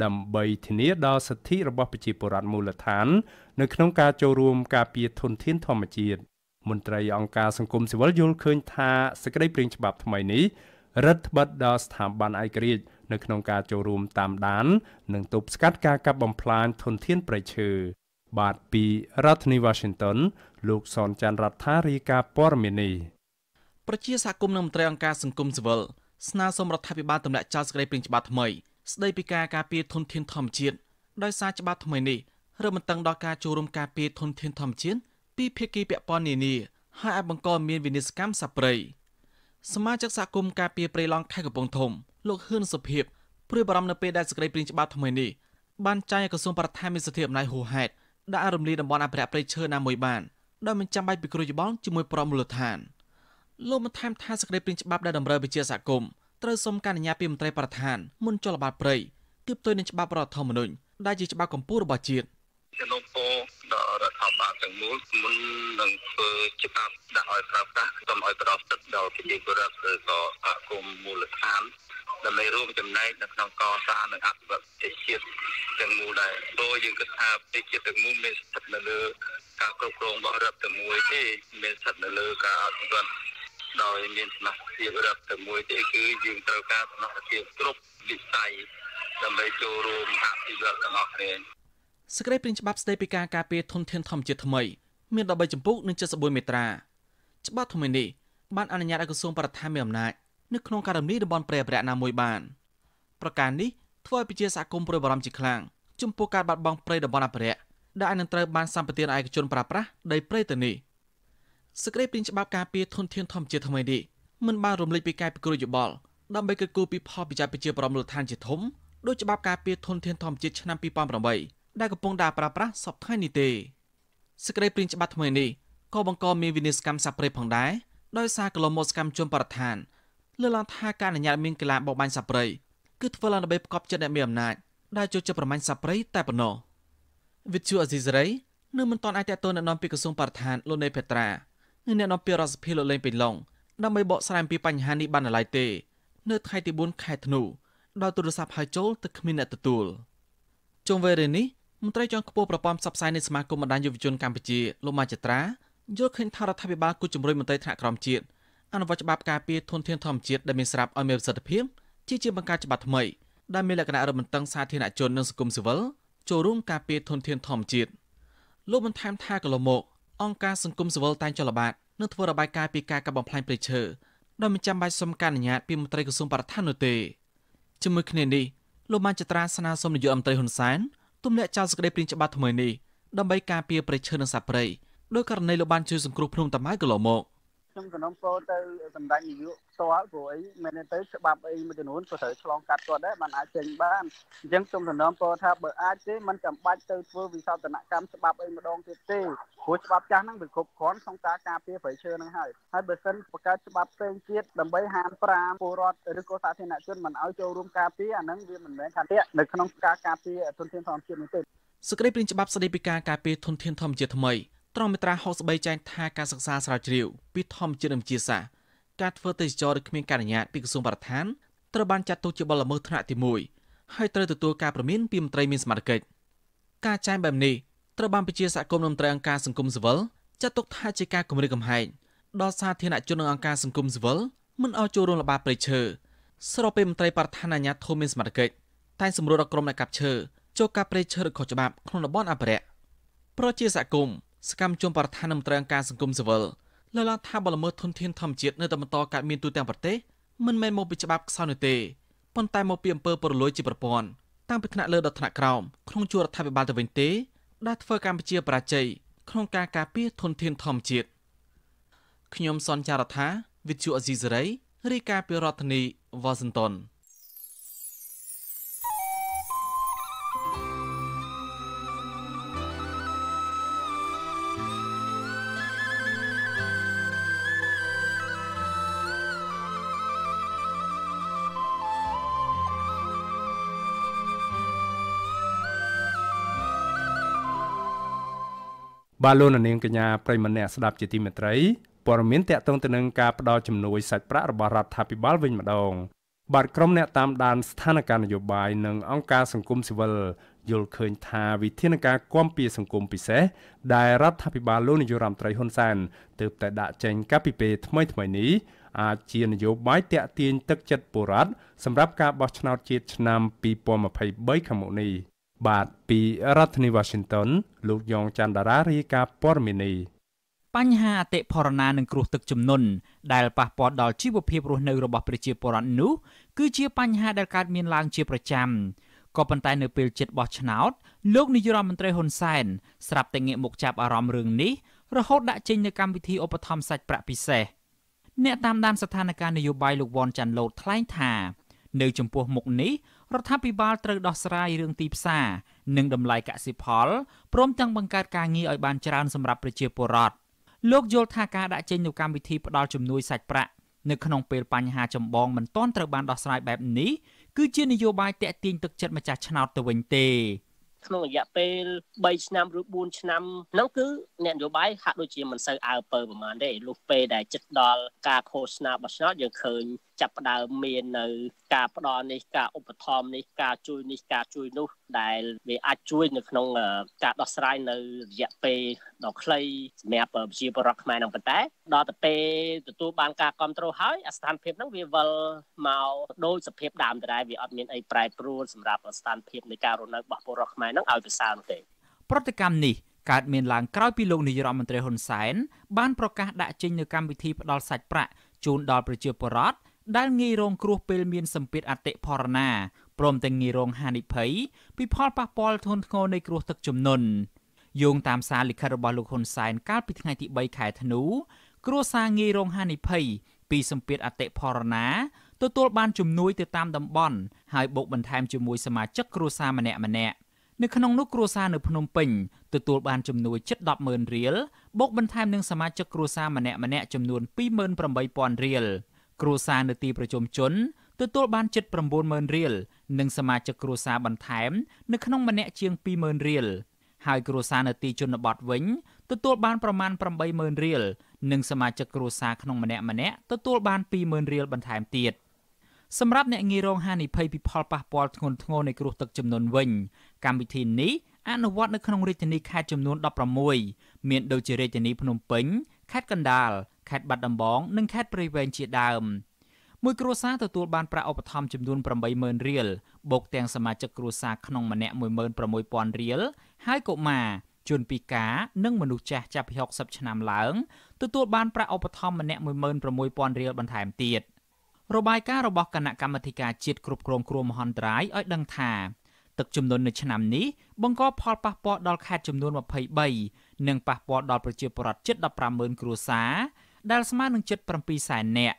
ដើម្បីធានាដល់សិទ្ធិរបស់ប្រជាពលរដ្ឋមូលដ្ឋាននៅក្នុងការចូលរួមការពារធនធានធម្មជាតិមន្ត្រីអង្គការសង្គមស៊ីវិលយល់ឃើញថាសេចក្តីព្រាងច្បាប់ថ្មីនេះរដ្ឋបတ်ដល់ស្ថាប័នឯករាជ្យនៅក្នុងការចូលរួមតាមដាន និងទប់ស្កាត់ការកាប់បំផ្លាញធនធានប្រៃឈើបាទពីរដ្ឋធានី Washington លោកសនច័ន្ទរដ្ឋារីកាព័រមីនីប្រជាសហគមន៍និងមន្ត្រីអង្គការសង្គមស៊ីវិលស្នើសុំរដ្ឋាភិបាលទម្លាក់ចោលសេចក្តីព្រាងច្បាប់ថ្មីស្តីពីការការពារធនធានធម្មជាតិដោយសារច្បាប់ថ្មីនេះរឹតបន្តឹងដល់ការចូលរួមការពារធនធានធម្មជាតិពីភាគីពាក់ព័ន្ធនានាហើយអាចបង្កមាន វិនិច្ឆ័យកម្មសัพព្រៃសមាជិកសហគមន៍ការពារព្រៃឡង់ខេត្តកំពង់ធំលោកហ៊ឿនសុភិបព្រួយបារម្ភនៅពេលដែលសេចក្តីព្រាងច្បាប់ថ្មីនេះបានចាយឲ្យក្រសួងបរិស្ថានមានសិទ្ធិអំណាចហួសហេតុដាក់រំលាយតំបន់អភិរក្សព្រៃឈើណាមួយបានដោយមិនចាំបាច់ពិគ្រោះយោបល់ជាមួយប្រមូលដ្ឋានលោកបានថែមថាសេចក្តីព្រាងច្បាប់ដែលតម្រូវវិជាសហគមន៍ត្រូវសុំការអនុញ្ញាតពីមន្ត្រីបរិស្ថានមុនចូលល្បាតព្រៃគឺផ្ទុយនឹងច្បាប់រដ្ឋធម្មនុញ្ញដែលជាច្បាប់កម្ពុជារបស់ជាតិជាលោកដល់រដ្ឋាភិបាលទាំងមូលមុននឹងធ្វើច្បាប់ដាក់ឲ្យប្រើប្រាស់សូមឲ្យប្រោសទឹកដល់ប្រជាពលរដ្ឋឬក៏សហគមន៍មូលដ្ឋានដើម្បីរួមចំណែកនៅក្នុងកសាងនិងអភិវឌ្ឍជាតិទាំងមូលដែរព្រោះយើងគិតថាប្រជាជាតិទាំងមូលមានស្ថិតនៅលើការគ្រប់គ្រងរបស់រដ្ឋទាំងមូលទេមានស្ថិតនៅលើការអភិវឌ្ឍដោយមានសមាជិករដ្ឋទាំងមូលទេ គឺយើងត្រូវការសមាជិកគ្រប់វិស័យដើម្បីចូលរួមអភិវឌ្ឍទាំងអស់គ្នាសេចក្តីព្រាងច្បាប់ស្តីពីការការពារធនធានធម្មជាតិថ្មីមាន13ចំពុកនិង74មេត្រាច្បាប់ថ្មីនេះបានអនុញ្ញាតឲ្យក្រសួងបរិស្ថានមានអំណាចនៅក្នុងការរំលីតំបន់ប្រែប្រាក់ណាមួយបានប្រការនេះធ្វើឲ្យប្រជាសហគមន៍ប្រយបារម្ភជាខ្លាំងចំពោះការបាត់បង់ព្រៃតំបន់អភិរក្សដែលអាចនឹងត្រូវបានសម្បទានឯកជនប្រើប្រាស់ដីព្រៃទៅនេះសេចក្តីព្រាងច្បាប់ការពារធនធានធម្មជាតិថ្មីនេះមិនបានរំលេចពីការពិគ្រោះយោបល់ដើម្បីកកគូពីផលប្រយោជន៍ប្រជាប្រដ្ឋមូលដ្ឋានជាធំដោយច្បាប់ការពារធនធានធម្មជាតិឆ្នាំ2008ដែលកំពុងដើរប្រើប្រាស់សពថ្ងៃនេះទេសេចក្តីព្រៀងច្បាប់ថ្មីនេះក៏បង្កមានវិនិច្ឆ័យកម្មសាប្រេផងដែរដោយសារកន្លងមកសកម្មជនបរិស្ថានលើកឡើងថាការអនុញ្ញាតមានកីឡាបោកបាញ់សាប្រេគឺធ្វើឡើងដើម្បីផ្គប់ចិត្តអ្នកមានអំណាចដែលចូលចិត្តប្រមាញ់សាប្រេតែប៉ុណ្ណោះវិទ្យុអេស៊ីសរ៉ៃនៅមិនទាន់អាចតទៅណែនាំពីក្រសួងបរិស្ថានលោកនេភេត្រានិងអ្នកនាំពាក្យរដ្ឋសភាលោកលេងពេញឡុងដើម្បីបកស្រាយពីបញ្ហានេះបាននៅឡើយទេ នៅថ្ងៃទី4ខែធ្នូដោយទូរស័ព្ទហៅចូលទៅគ្មានអ្នកទទួលជុំវេលានេះមន្ត្រីជាន់ខ្ពស់ប្រព័ន្ធផ្សព្វផ្សាយនៃសមាគមបណ្ដាញយុវជនកម្ពុជាលោកម៉ាចត្រាយល់ឃើញថារដ្ឋាភិបាលគួរជំរុញមន្ត្រីថ្នាក់ក្រោមជាតិអនុវត្តច្បាប់ការពារធនធានធម្មជាតិដែលមានស្រាប់ឲ្យមានប្រសិទ្ធភាពជាជាបង្កើតច្បាប់ថ្មីដែលមានលក្ខណៈរំបន្ទឹងសាធារណជននិងសង្គមស៊ីវិលចូលរួមការពារធនធានធម្មជាតិលោកបន្ថែមថាកន្លងមកអង្គការសង្គមស៊ីវិលតែងចលបាតនិងធ្វើរបាយការណ៍ពីការកាប់បំផ្លាញព្រៃឈើដោយមិនចាំបាច់សុំការអនុញ្ញាតពីមន្ត្រីក្រសួងបរិស្ថាននោះទេជាមួយគ្នានេះលោកបានចត្រាស្នើសុំនាយករដ្ឋមន្ត្រីហ៊ុនសែនទម្លាក់ចោលសេចក្តីព្រាងច្បាប់ថ្មីនេះដើម្បីការពារប្រៃឈើនិងសត្វព្រៃដោយករណីលោកបានជួយសង្គ្រោះភ្នំតាម៉ៅកន្លងមកខ្ញុំក៏នំពោទៅសម្ដេចនាយកផ្ទាល់ព្រោះអីមែនទៅច្បាប់អីមួយចំនួនក៏ត្រូវឆ្លងកាត់គាត់ដែរបានអាចចេញបានអញ្ចឹងខ្ញុំសំណពោថាបើអាចទេมันចាំបាច់ទៅធ្វើវិសោធនកម្មច្បាប់អីម្ដងទៀតទេព្រោះច្បាប់ចាស់ហ្នឹងវាគ្រប់គ្រាន់ក្នុងការការពារប្រៃឈើហ្នឹងហើយហើយបើសិនបង្កើតច្បាប់ផ្សេងទៀតដើម្បីហាមប្រាមពលរដ្ឋឬក៏សាធារណជនមិនឲ្យចូលរួមការពារអាហ្នឹងវាមិនមែនថាទេនៅក្នុងការការពារទុនធានធម្មជាតិនោះទេសេចក្តីព្រាងច្បាប់ស្តីពីការការពារធនធានធម្មជាតិថ្មីត្រង់មាត្រា63ចែងថាការសិក្សាស្រាវជ្រាវពីធម្មជាតិនិងវិទ្យាសាស្ត្រការធ្វើទេសចរដោយគ្មានការអនុញ្ញាតពីក្រសួងបរិស្ថានត្រូវបានចាត់ទុកជាបទល្មើសថ្នាក់ទី1ហើយត្រូវទទួលការព្រមានពីមន្ត្រីមានសមត្ថកិច្ចការចែងបែបនេះត្រូវបានប្រជាសហគមន៍នំត្រីអង្គការសង្គមស៊ីវិលចាត់ទុកថាជាការគំរាមកំហែងដល់សាធារណជននិងអង្គការសង្គមស៊ីវិលមិនឲ្យចូលរួមល្បាតព្រៃឈើស្របពេលមន្ត្រីបរដ្ឋានអាញាធមមានសមត្ថកិច្ចតែសម្រួលដល់ក្រុមអ្នកកាប់ឈើចូលការព្រៃឈើខុសច្បាប់ក្នុងតំបន់អភិរក្សប្រជាសហគមន៍សកម្មជនប្រធានមន្ត្រីការសង្គមស៊ីវិលលើកឡើងថាបលល្មើសធនធានធម្មជាតិនៅតែបន្តកើតមានទូទាំងប្រទេសមិនមែនមកពីច្បាប់ខ្សោយនោះទេប៉ុន្តែមកពីអំពើពុករលួយជាប្រព័ន្ធតាំងពីថ្នាក់លើដល់ថ្នាក់ក្រោមក្នុងជួររដ្ឋាភិបាលទៅវិញទេដែលធ្វើកម្ពុជាបរាជ័យក្នុងការការពារធនធានធម្មជាតិខ្ញុំសនចាររថាវិទ្យុអេស៊ីសេរីរាយការណ៍ពីរដ្ឋធានីវ៉ាស៊ីនតោនបាទលោកនាងកញ្ញាប្រិមនៈស្ដាប់ជាទីមេត្រីព័ត៌មានតកតងទៅនឹងការផ្ដល់ជំនួយសាច់ប្រាក់របស់រដ្ឋាភិបាលវិញម្ដងបាទក្រុមអ្នកតាមដានស្ថានភាពនយោបាយនិងអង្គការសង្គមស៊ីវិលយល់ឃើញថាវិធានការគាំពៀសង្គមពិសេសដែលរដ្ឋាភិបាលលោកនាយរដ្ឋមន្ត្រីហ៊ុនសែនទើបតែដាក់ចេញកាលពីពេលថ្មីថ្មីនេះអាចជានយោបាយតាក់ទាញទឹកចិត្តបុរដ្ឋសម្រាប់ការបោះឆ្នោតជាតិឆ្នាំ2023ខាងមុខនេះ។បាទពីរដ្ឋធានី Washington លោកយ៉ងច័ន្ទដារារាយការណ៍ព័ត៌មាននេះបញ្ហាអតិផរណានិងគ្រោះទឹកជំនន់ដែលប៉ះពាល់ដល់ជីវភាពរស់នៅរបស់ប្រជាពលរដ្ឋនោះគឺជាបញ្ហាដែលកើតមានឡើងជាប្រចាំក៏ប៉ុន្តែនៅពេលជិតបោះឆ្នោតលោកនាយរដ្ឋមន្ត្រីហ៊ុនសែនស្រាប់តែងាកមកចាប់អារម្មណ៍រឿងនេះរហូតដាក់ចេញនូវកម្មវិធីឧបត្ថម្ភសាច់ប្រាក់ពិសេសអ្នកតាមដានស្ថានភាពនយោបាយលោកវ៉ាន់ចាន់ឡូតថ្លែងថា នៅចំពោះមុខនេះរដ្ឋាភិបាលត្រូវដោះស្រាយរឿងទីផ្សារនិងតម្លៃកសិផលព្រមទាំងបង្កើតការងារឲ្យបានច្រើនសម្រាប់ប្រជាពលរដ្ឋលោកយល់ថាការដាក់ចេញនូវកម្មវិធីផ្ដល់ជំនួយសាច់ប្រាក់នៅក្នុងពេលបញ្ហាចម្បងមិនទាន់ត្រូវបានដោះស្រាយបែបនេះគឺជានយោបាយតេទៀងទឹកចិត្តម្ចាស់ឆ្នោតទៅវិញទេ ក្នុងរយៈពេល3ឆ្នាំឬ4ឆ្នាំហ្នឹងគឺអ្នកនយោបាយហាក់ដូចជាមិនសូវអើពើប្រហែលទេលុះពេលដែលចិត្តដល់ការឃោសនារបស់ឆ្នោតយើងឃើញចាប់ផ្ដើមមាននៅ ការផ្ដល់នេះការឧបត្ថម្ភនេះការជួយនេះការជួយនោះដែល វាអាចជួយនៅក្នុងការដោះស្រាយនៅរយៈពេលដ៏ខ្លីសម្រាប់ប្រជាពលរដ្ឋខ្មែរនឹងប៉ុន្តែដល់ទៅពេលទទួលបានការគ្រប់គ្រងហើយអាស្ថានភាពហ្នឹងវាវិលមកដូចសភាពដើមដដែលវាអត់មានអីប្រែប្រួលសម្រាប់ស្ថានភាពនៃការរស់នៅរបស់ពលរដ្ឋខ្មែរហ្នឹងឲ្យប្រសើរនោះទេប្រតិកម្មនេះកើតមានឡើងក្រោយពីលោកនាយរដ្ឋមន្ត្រីហ៊ុនសែនបានប្រកាសដាក់ចេញនូវកម្មវិធីផ្ដល់សាច់ប្រាក់ជូនដល់ប្រជាពលរដ្ឋដែលងាយរងគ្រោះពេលមានសម្ពាធអតិផរណាព្រមទាំងងាយរងហានិភ័យពីផលប៉ះពាល់ធ្ងន់ធ្ងរនៃគ្រោះទឹកជំនន់យោងតាមសារលិខិតរបស់លោកហ៊ុនសែនកាលពីថ្ងៃទី3ខែធ្នូគ្រួសារងាយរងហានិភ័យពីសម្ពាធអតិផរណាទទួលបានជំនួយទៅតាមតំបន់ហើយបូកបន្ថែមជាមួយសមាជិកគ្រួសារម្នាក់ម្នាក់នៅក្នុងនោះគ្រួសារនៅភ្នំពេញទទួលបានជំនួយជិត100000រៀលបូកបន្ថែមនឹងសមាជិកគ្រួសារម្នាក់ម្នាក់ចំនួន28000រៀលគ្រួសារនៅទីប្រជុំជនទទួលបានជិត90000រៀលនិងសមាជិកគ្រួសារបន្ថែម នៅក្នុងម្នាក់ជាង20000រៀលហើយគ្រួសារនៅទីជនបទវិញទទួលបានប្រមាណ80000រៀលនិងសមាជិកគ្រួសារក្នុងម្នាក់ម្នាក់ទទួលបាន20000រៀលបន្ថែមទៀតសម្រាប់អ្នកងាររងហានិភ័យពីផលប៉ះពាល់ធ្ងន់ធ្ងរនៃគ្រោះទឹកជំនន់វិញ កម្មវិធីនេះអនុវត្តនៅក្នុងរាជធានីខេត្តចំនួន16មានដូចជារាជធានីភ្នំពេញខេត្តកណ្ដាលខេត្តបាត់ដំបងនិងខេត្តព្រៃវែងជាដើមមួយគ្រួសារទទួលបានប្រាក់ឧបត្ថម្ភចំនួន80000រៀលបូកទាំងសមាជិកគ្រួសារក្នុងម្នាក់16000រៀលហើយកុមារជនពិការ និងមនុស្សចាស់ចាប់ពី60ឆ្នាំឡើងទទួលបានប្រាក់ឧបត្ថម្ភម្នាក់16000រៀលបន្ថែមទៀតរបាយការណ៍របស់គណៈកម្មាធិការជាតិគ្រប់គ្រងគ្រោះមហន្តរាយឲ្យដឹងថា ទឹកជំនន់នៅឆ្នាំនេះបង្កផលប៉ះពាល់ដល់ខេត្តចំនួន23និងប៉ះពាល់ដល់ប្រជាពលរដ្ឋជិត150,000គ្រួសារដែលស្មើនឹងជិត7សែននាក់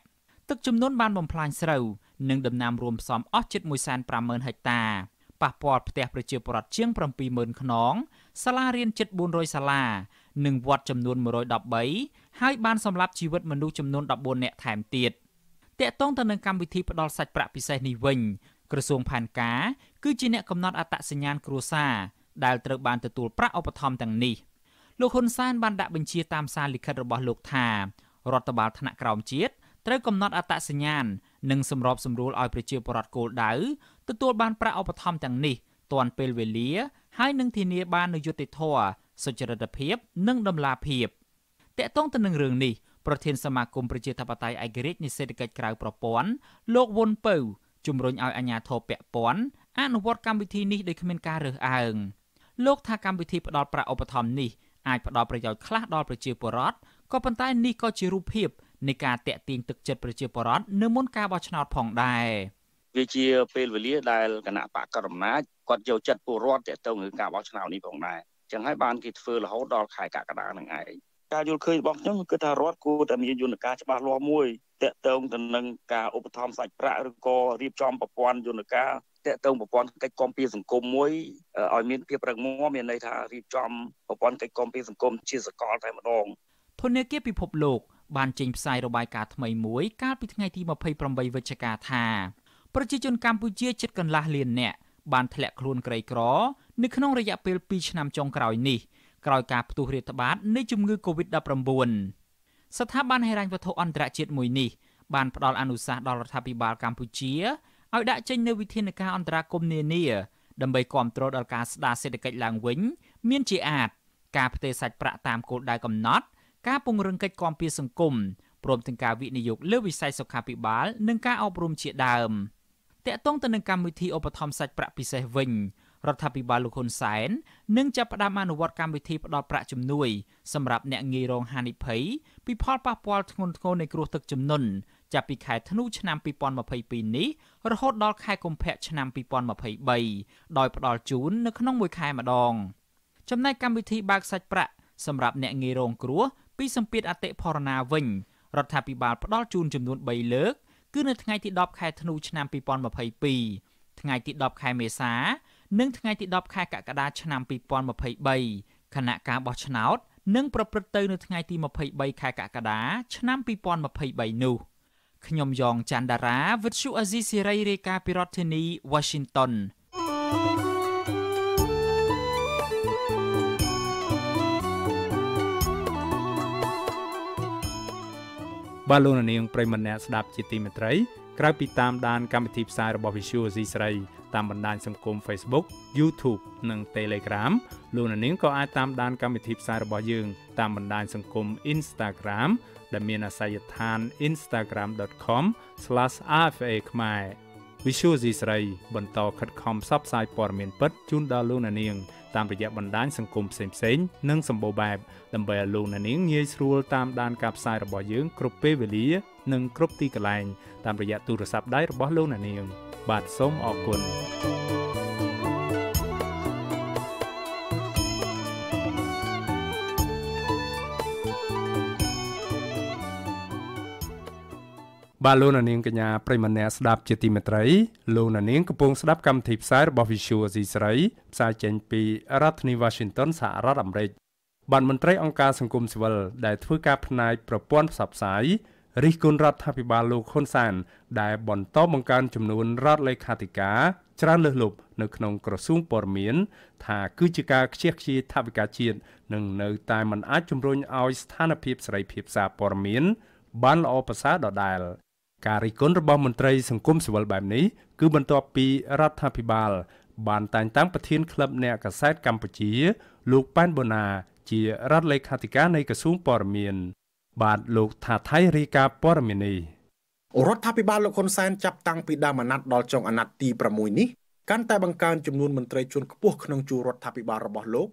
ទឹកចំនួនបានបំផ្លាញស្រូវ និងដំណាំរួមផ្សំអស់ជិត150,000ហិកតាប៉ះពាល់ផ្ទះប្រជាពលរដ្ឋជាង70,000ខ្នងសាលារៀនជិត400សាលានិងវត្តចំនួន113ហើយបានសម្លាប់ជីវិតមនុស្សចំនួន14នាក់ថែមទៀតតកតងទៅនឹងកម្មវិធីផ្ដល់សាច់ប្រាក់ពិសេសនេះវិញ ក្រសួងផែនការគឺជាអ្នកកំណត់អត្តសញ្ញាណគ្រួសារដែលត្រូវបានទទួលប្រាក់ឧបត្ថម្ភទាំងនេះ លោកហ៊ុនសែនបានដាក់បញ្ជាតាមសារលិខិតរបស់លោកថារដ្ឋបាលថ្នាក់ក្រោមជាតិត្រូវកំណត់អត្តសញ្ញាណនិងសម្របសម្រួលឲ្យប្រជាពលរដ្ឋគោលដៅទទួលបាន ប្រាក់ឧបត្ថម្ភទាំងនេះ ទាន់ពេលវេលាហើយនឹងធានា បាននូវយុត្តិធម៌សុចរិតភាព និងតម្លាភាពតកតងទៅនឹងរឿងនេះប្រធាន សមាគមប្រជាធិបតេយ្យឯករាជ្យនិសេតកិច្ចក្រៅប្រព័ន្ធលោកវុនពៅជំរុញឲ្យអាជ្ញាធរពាក់ព័ន្ធអនុវត្តកម្មវិធីនេះដោយគ្មានការរើសអើងលោកថាកម្មវិធីផ្តល់ប្រាក់ឧបត្ថម្ភនេះ អាចផ្តល់ប្រយោជន៍ខ្លះដល់ប្រជាពលរដ្ឋក៏ប៉ុន្តែនេះក៏ជារូបភាពនៃការតាក់ទាញទឹកចិត្តប្រជាពលរដ្ឋនៅមុនការបោះឆ្នោតផងដែរវាជាពេលវេលាដែលគណៈបកកណ្ដាលអំណាចគាត់យកចិត្តពលរដ្ឋតាក់ទងនឹងការបោះឆ្នោតនេះផងដែរចឹងហើយបានគេធ្វើរហូតដល់ខែកក្កដានឹងឯងការយល់ឃើញរបស់ខ្ញុំគឺថារដ្ឋគួរតែមានយន្តការច្បាស់លាស់មួយតាក់ទងទៅនឹងការឧបត្ថម្ភសាច់ប្រាក់ឬក៏រៀបចំប្រព័ន្ធយន្តការតាក់ទងប្រព័ន្ធកិច្ចគាំពារសង្គមមួយឲ្យមានភាពរឹងមាំមានន័យថារៀបចំប្រព័ន្ធកិច្ចគាំពារសង្គមជាសកលតែម្ដងធនាគារពិភពលោកបានចេញផ្សាយរបាយការណ៍ថ្មីមួយកាលពីថ្ងៃទី28វិច្ឆិកាថាប្រជាជនកម្ពុជាជិតកន្លះលាននាក់បានធ្លាក់ខ្លួនក្រីក្រនៅក្នុងរយៈពេល2ឆ្នាំចុងក្រោយនេះក្រោយការផ្ទុះរាតត្បាតនៃជំងឺ Covid-19 ស្ថាប័នហិរញ្ញវត្ថុអន្តរជាតិមួយនេះបានផ្ដល់អនុសាសន៍ដល់រដ្ឋាភិបាលកម្ពុជាឲ្យដាក់ចេញនូវវិធានការអន្តរាគមន៍នានាដើម្បីគ្រប់គ្រងដល់ការស្ដារសេដ្ឋកិច្ចឡើងវិញមានជាអាចការផ្ទេរសាច់ប្រាក់តាមគោលដៅកំណត់ការពង្រឹងកិច្ចគាំពារសង្គមព្រមទាំងការវិនិយោគលើវិស័យសុខាភិបាល និងការអប់រំជាដើមតាក់ទងទៅនឹងកម្មវិធីឧបត្ថម្ភសាច់ប្រាក់ពិសេសវិញរដ្ឋាភិបាលលោកហ៊ុនសែននឹងចាប់ផ្ដើមអនុវត្តកម្មវិធីផ្ដល់ប្រាក់ជំនួយ សម្រាប់អ្នកងាយរងហានិភ័យពីផលប៉ះពាល់ធ្ងន់ធ្ងរនៃគ្រោះទឹកជំនន់ចាប់ពីខែធ្នូឆ្នាំ2022នេះរហូតដល់ខែកុម្ភៈឆ្នាំ2023ដោយផ្ដល់ជូននៅក្នុងមួយខែម្ដងចំណែកកម្មវិធីបើកសាច់ប្រាក់សម្រាប់អ្នកងាយរងគ្រោះពីសម្ពាធអតិផរណាវិញរដ្ឋាភិបាលផ្ដល់ជូនចំនួន3លើកគឺនៅថ្ងៃទី10ខែធ្នូឆ្នាំ2022ថ្ងៃទី10ខែមេសា និងថ្ងៃទី10ខែកក្កដាឆ្នាំ2023គណៈការបោះឆ្នោតនឹងប្រព្រឹត្តទៅនៅថ្ងៃទី23ខែកក្កដាឆ្នាំ2023នោះខ្ញុំយ៉ងច័ន្ទដារាវិទ្យុអេស៊ីសេរីរាយការណ៍ពីរដ្ឋធានី Washington thank you បាទលោកនាងប្រិមម្នាក់ស្ដាប់ជាទីមេត្រីក្រៅពីតាមដានកម្មវិធីផ្សាយរបស់ Visual C ស្រីតាមបណ្ដាញសង្គម Facebook YouTube និង Telegram លោកនាងក៏អាចតាមដានកម្មវិធីផ្សាយរបស់យើង តាមបណ្ដាញសង្គម Instagram ដែលមានអាសយដ្ឋាន instagram.com/rfa ខ្មែរ Visual C ស្រីបន្តខិតខំផ្សព្វផ្សាយព័ត៌មានពិតជូនដល់លោកអ្នកនាងតាមរយៈបណ្ដាញសង្គមផ្សេងៗនិងសម្បូរបែបដើម្បីឲ្យលោកអ្នកនាងងាយស្រួលតាមដានការផ្សាយរបស់យើងគ្រប់ពេលវេលា និងគ្រប់ទីកន្លែង តាមរយៈទូរស័ព្ទដៃរបស់លោកអ្នកនាងបាទសូមអរគុណបាទលោកនាងកញ្ញាប្រិមនៈស្ដាប់ជាទីមេត្រីលោកនាងកំពុងស្ដាប់កម្មវិធីផ្សាយរបស់ Visual C ស្រីផ្សាយចេញពីរដ្ឋធានី Washington សហរដ្ឋអាមេរិកបានមន្ត្រីអង្គការសង្គមស៊ីវិលដែលធ្វើការផ្នែកប្រព័ន្ធផ្សព្វផ្សាយរិះគន់រដ្ឋាភិបាលលោកហ៊ុនសាន ដែល បន្តបង្កើនចំនួនរដ្ឋលេខាធិការច្រើន លើសលប់នៅក្នុងក្រសួងព័ត៌មាន ថាគឺជាការខ្ជះខ្ជាយថវិកាជាតិនិងនៅ តែមិនអាចជំរុញឲ្យស្ថានភាពសេរីភាពសារព័ត៌មាន បានល្អប្រសើរដដែល។ការរិះគន់របស់មន្ត្រីសង្គមស៊ីវិលបែបនេះគឺបន្ទាប់ពីរដ្ឋាភិបាល បាន តែងតាំងប្រធានក្លឹបអ្នកកសែតកម្ពុជា លោកប៉ែនបូណាជារដ្ឋលេខាធិការនៃក្រសួងព័ត៌មាន បាទលោកថាថៃរាយការណ៍ព័ត៌មាននេះរដ្ឋាភិបាលលោកហ៊ុនសែនចាប់តាំងពីដើមអាណត្តិដល់ចុងអាណត្តិទី6នេះកាន់តែបង្កើនចំនួនមន្ត្រីជាន់ខ្ពស់ក្នុងជួររដ្ឋាភិបាលរបស់លោក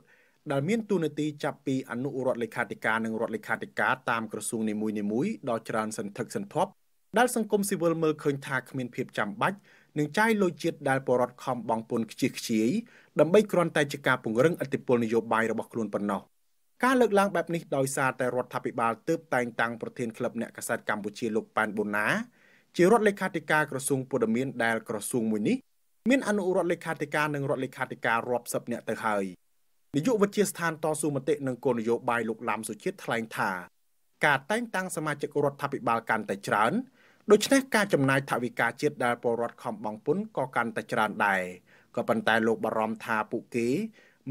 ដែលមានតួនាទីចាប់ពីអនុរដ្ឋលេខាធិការនិងរដ្ឋលេខាធិការតាមក្រសួងនីមួយៗដល់ច្រើនសន្ធឹកសន្ធាប់ដែលសង្គមស៊ីវិលមើលឃើញថាគ្មានភាពចាំបាច់នឹងចាយលុយជាតិដែលបរដ្ឋខំបងពុនខ្ជិះខ្ជាយដើម្បីគ្រាន់តែជាការពង្រឹងអធិបុលនយោបាយរបស់ខ្លួនប៉ុណ្ណោះការលើកឡើងបែបនេះដោយសារតែរដ្ឋាភិបាលទើបតែងតាំងប្រធានក្លឹបអ្នកកាសែតកម្ពុជាលោកប៉ែនបូណា ជារដ្ឋលេខាធិការក្រសួងព័ត៌មានដែលក្រសួងមួយនេះមានអនុរដ្ឋលេខាធិការនិងរដ្ឋលេខាធិការរាប់សិបអ្នកទៅហើយនាយកវិទ្យាស្ថានតស៊ូមតិនិងគោលនយោបាយលោកឡាំសុជាតិថ្លែងថា ការតែងតាំងសមាជិករដ្ឋាភិបាលកាន់តែច្រើនដូច្នេះការចំណាយថវិកាជាតិដែលពលរដ្ឋខំបង់ពន្ធក៏កាន់តែច្រើនដែរក៏ប៉ុន្តែលោកបារម្ភថាពួកគេ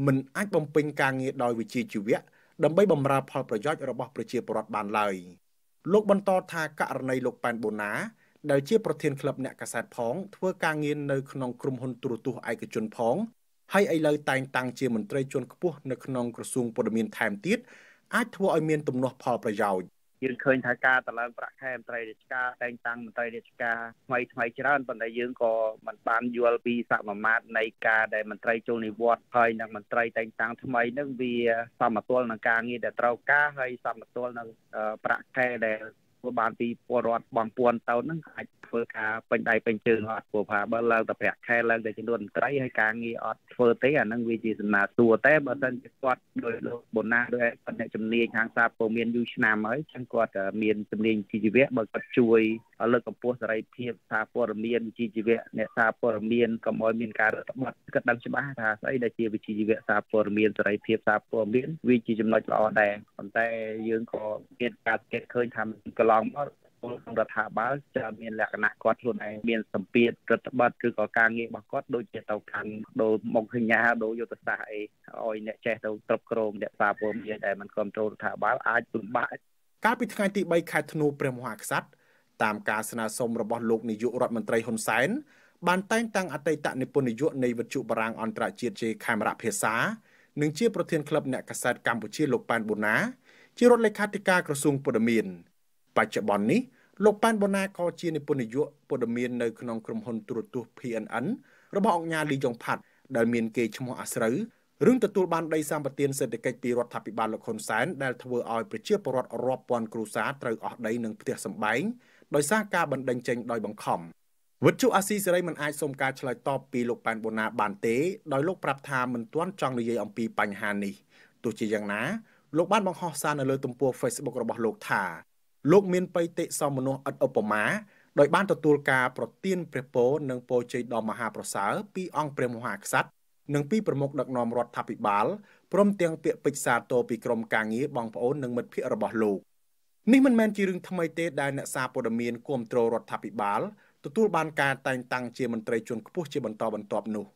មិនអាចបំពេញការងារដោយវិជ្ជាជីវៈដើម្បីបម្រើផលប្រយោជន៍របស់ប្រជាពលរដ្ឋបានឡើយលោកបន្តថាករណីលោកប៉ែនបូណាដែលជាប្រធានក្លឹបអ្នកកាសែតផងធ្វើការងារនៅក្នុងក្រុមហ៊ុនទូរទស្សន៍ឯកជនផងហើយឥឡូវតែងតាំងជាមន្ត្រីជាន់ខ្ពស់នៅក្នុងក្រសួងព័ត៌មានថែមទៀតអាចធ្វើឲ្យមានទំនាស់ផលប្រយោជន៍យើងឃើញថាការតឡើងប្រាក់ខែមន្ត្រីរាជការតែងតាំងមន្ត្រីរាជការថ្មីថ្មីច្រើនប៉ុន្តែយើងក៏មិនបានយល់ពីសមមាត្រនៃការដែលមន្ត្រីចូលនិវត្តន៍ហើយនិងមន្ត្រីតែងតាំងថ្មីនឹងវាសមតុល្យនឹងការងារដែលត្រូវការហើយសមតុល្យនឹងប្រាក់ខែដែលួរបានពីពលរដ្ឋបងពួនទៅនឹងអាចធ្វើការពេញដៃពេញជើងអត់ព្រោះថាបើឡើងតែប្រាក់ខែឡើងតែជំនួនត្រីហើយការងារអត់ធ្វើទេអានឹងវាជាសំណើសួរតែបើសិនជាគាត់ដោយលោកបូណាដោយគាត់អ្នកជំនាញខាងសាព័ត៌មានយូរឆ្នាំហើយចឹងគាត់មានជំនាញជីវៈបើគាត់ជួយលើកកម្ពស់សេរីភាពសាព័ត៌មានជីវៈអ្នកសាព័ត៌មានកុំឲ្យមានការរឹតបន្តឹងគាត់ដឹងច្បាស់ថាស្អីដែលជាវិជីវៈសាព័ត៌មានសេរីភាពសាព័ត៌មានវាជាចំណុចល្អដែរប៉ុន្តែយើងក៏មានការសង្កេតឃើញថាកន្លងមកពលក្នុងរដ្ឋាភិបាលច្រើនមានលក្ខណៈគាត់ខ្លួនឯងមានសម្ពាធរដ្ឋបတ်ឬក៏ការងាររបស់គាត់ដូចជាទៅកាន់ដូចមកសញ្ញា ដូចយុទ្ធសាស្ត្រអីឲ្យអ្នកចេះទៅគ្រប់គ្រងអ្នកសាពលមានដែលមិនគ្រប់គ្រងរដ្ឋាភិបាលអាចពិបាកកាលពីថ្ងៃទី3ខែធ្នូព្រះមហាក្សត្រតាមការស្នើសុំរបស់លោកនាយករដ្ឋមន្ត្រីហ៊ុនសែនបានតែងតាំងអតីតនិពន្ធនាយកនៃវិទ្យុបារាំងអន្តរជាតិជាខេមរៈភាសានិងជាប្រធានក្លឹបអ្នកកាសែតកម្ពុជាលោកប៉ែនបូណា ជារដ្ឋលេខាធិការក្រសួងព័ត៌មានបច្ចុប្បន្ននេះលោកប៉ែនបូណាក៏ជានិពន្ធនាយកព័ត៌មាននៅក្នុងក្រុមហ៊ុនទូរទស្សន៍ PNN របស់អង្គការលីយ៉ុងផាត់ដែលមានគេឈ្មោះអាស្រូវរឿងទទួលបានដីសម្បត្តិសេដ្ឋកិច្ចពីរដ្ឋាភិបាលលោកហ៊ុនសែនដែលធ្វើឲ្យប្រជាពលរដ្ឋរាប់ពាន់គ្រួសារត្រូវអស់ដីនិងផ្ទះសម្បែងដោយសារការបណ្ដឹងចេញដោយបង្ខំវិទ្យុអាស៊ីសេរីមិនអាចសុំការឆ្លើយតបពីលោកប៉ែនបូណាបានទេដោយលោកប្រាប់ថាមិនទាន់ចង់និយាយអំពីបញ្ហានេះទោះជាយ៉ាងណាលោកបានបង្ហោះសារនៅលើទំព័រ Facebook របស់លោកថាលោកមានបៃតិសមមនុស្សឥតឧបមាដោយបានទទួលការប្រទានព្រះពរនិងពរជ័យដ៏មហាប្រសើរពីអង្គព្រះមហាក្សត្រនិងពីប្រមុខដឹកនាំរដ្ឋាភិបាលព្រមទាំងពាក្យពេចន៍សាទរពីក្រមការងារបងប្អូននិងមិត្តភ័ក្តិរបស់លោកនេះមិនមែនជារឿងថ្មីទេដែលអ្នកសារព័ត៌មានគាំទ្ររដ្ឋាភិបាលទទួលបានការតែងតាំងជាមន្ត្រីជាន់ខ្ពស់ជាបន្តបន្ទាប់នោះ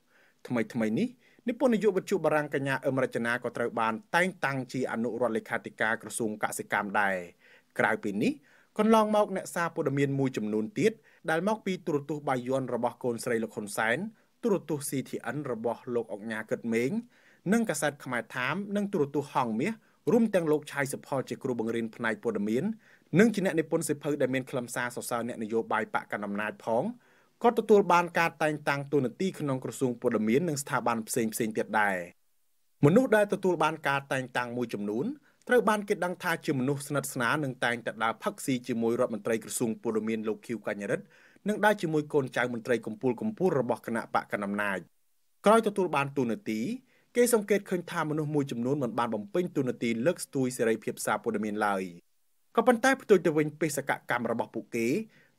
ថ្មីថ្មីនេះនិពន្ធនយោបាយវិទ្យុបារាំងកញ្ញាអឹមរចនាក៏ត្រូវបាន តែងតាំងជាអនុរដ្ឋលេខាធិការក្រសួងកសិកម្មដែរក្រៅពីនេះកន្លងមកអ្នកសារព័ត៌មានមួយចំនួនទៀតដែលមកពីទូរទស្សន៍បាយ័នរបស់កូនស្រីលោកហ៊ុនសែនទូរទស្សន៍ CTN របស់លោកអុកញ៉ាកឹតមេងនិងកាសែតខ្មែរថាមនិងទូរទស្សន៍ហងមាសរួមទាំងលោកឆៃសុផលជាគ្រូបង្រៀនផ្នែកព័ត៌មាននិងជាអ្នកនិពន្ធសិភៅដែលមានខ្លឹមសារសរសើរអ្នកនយោបាយបកកណ្ដាលអំណាចផងក៏ទទួលបានការតែងតាំងតួនាទីក្នុងក្រសួងព័ត៌មាននិងស្ថាប័នផ្សេងៗទៀតដែរមនុស្សដែលទទួលបានការតែងតាំងមួយចំនួនត្រូវបានគេដឹងថាជាមនុស្សស្និទ្ធស្នាលនិងតែងតែដើរផឹកស៊ីជាមួយរដ្ឋមន្ត្រីក្រសួងពលរដ្ឋលោកឃីវកញ្ញរិទ្ធនិងដើរជាមួយកូនចៅមន្ត្រីកម្ពុជាកម្ពុជារបស់គណៈបកកណ្ដាលអំណាចក្រោយទទួលបានទូនាទីគេសង្កេតឃើញថាមនុស្សមួយចំនួនមិនបានបំពេញទូនាទីលើកស្ទួយសេរីភាពសារព័ត៌មានឡើយក៏ប៉ុន្តែផ្ទុយទៅវិញបេសកកម្មរបស់ពួកគេ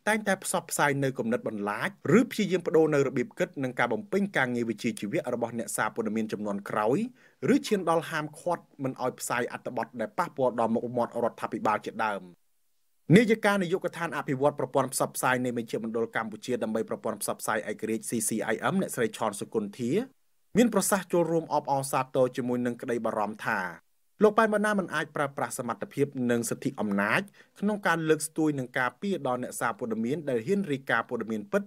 តែងតែផ្សព្វផ្សាយនៅគំនិតបន្លាចឬព្យាយាមបដូរនៅរបៀបគិតនិងការបំពេញការងារវិជ្ជាជីវៈរបស់អ្នកសារព័ត៌មានចំនួនក្រោយឬឈានដល់ហាមឃាត់មិនឲ្យផ្សាយអត្ថបទដែលប៉ះពាល់ដល់មុខមាត់រដ្ឋាភិបាលជាដើមនាយិកានាយកដ្ឋានអភិវឌ្ឍប្រព័ន្ធផ្សព្វផ្សាយនៃមជ្ឈមណ្ឌលកម្ពុជាដើម្បីប្រព័ន្ធផ្សព្វផ្សាយឯករាជ្យ CCIM អ្នកស្រីឆនសុគន្ធាមានប្រសាសន៍ចូលរួមអបអរសាទរជាមួយនឹងក្តីបារម្ភថាលោកប៉ែនម៉ាណាមិនអាចប្រើប្រាស់សមត្ថភាពនិងសិទ្ធិអំណាចក្នុងការលើកស្ទួយនិងការពារដល់អ្នកសារព័ត៌មានដែលហ៊ានរាយការណ៍ព័ត៌មានពិត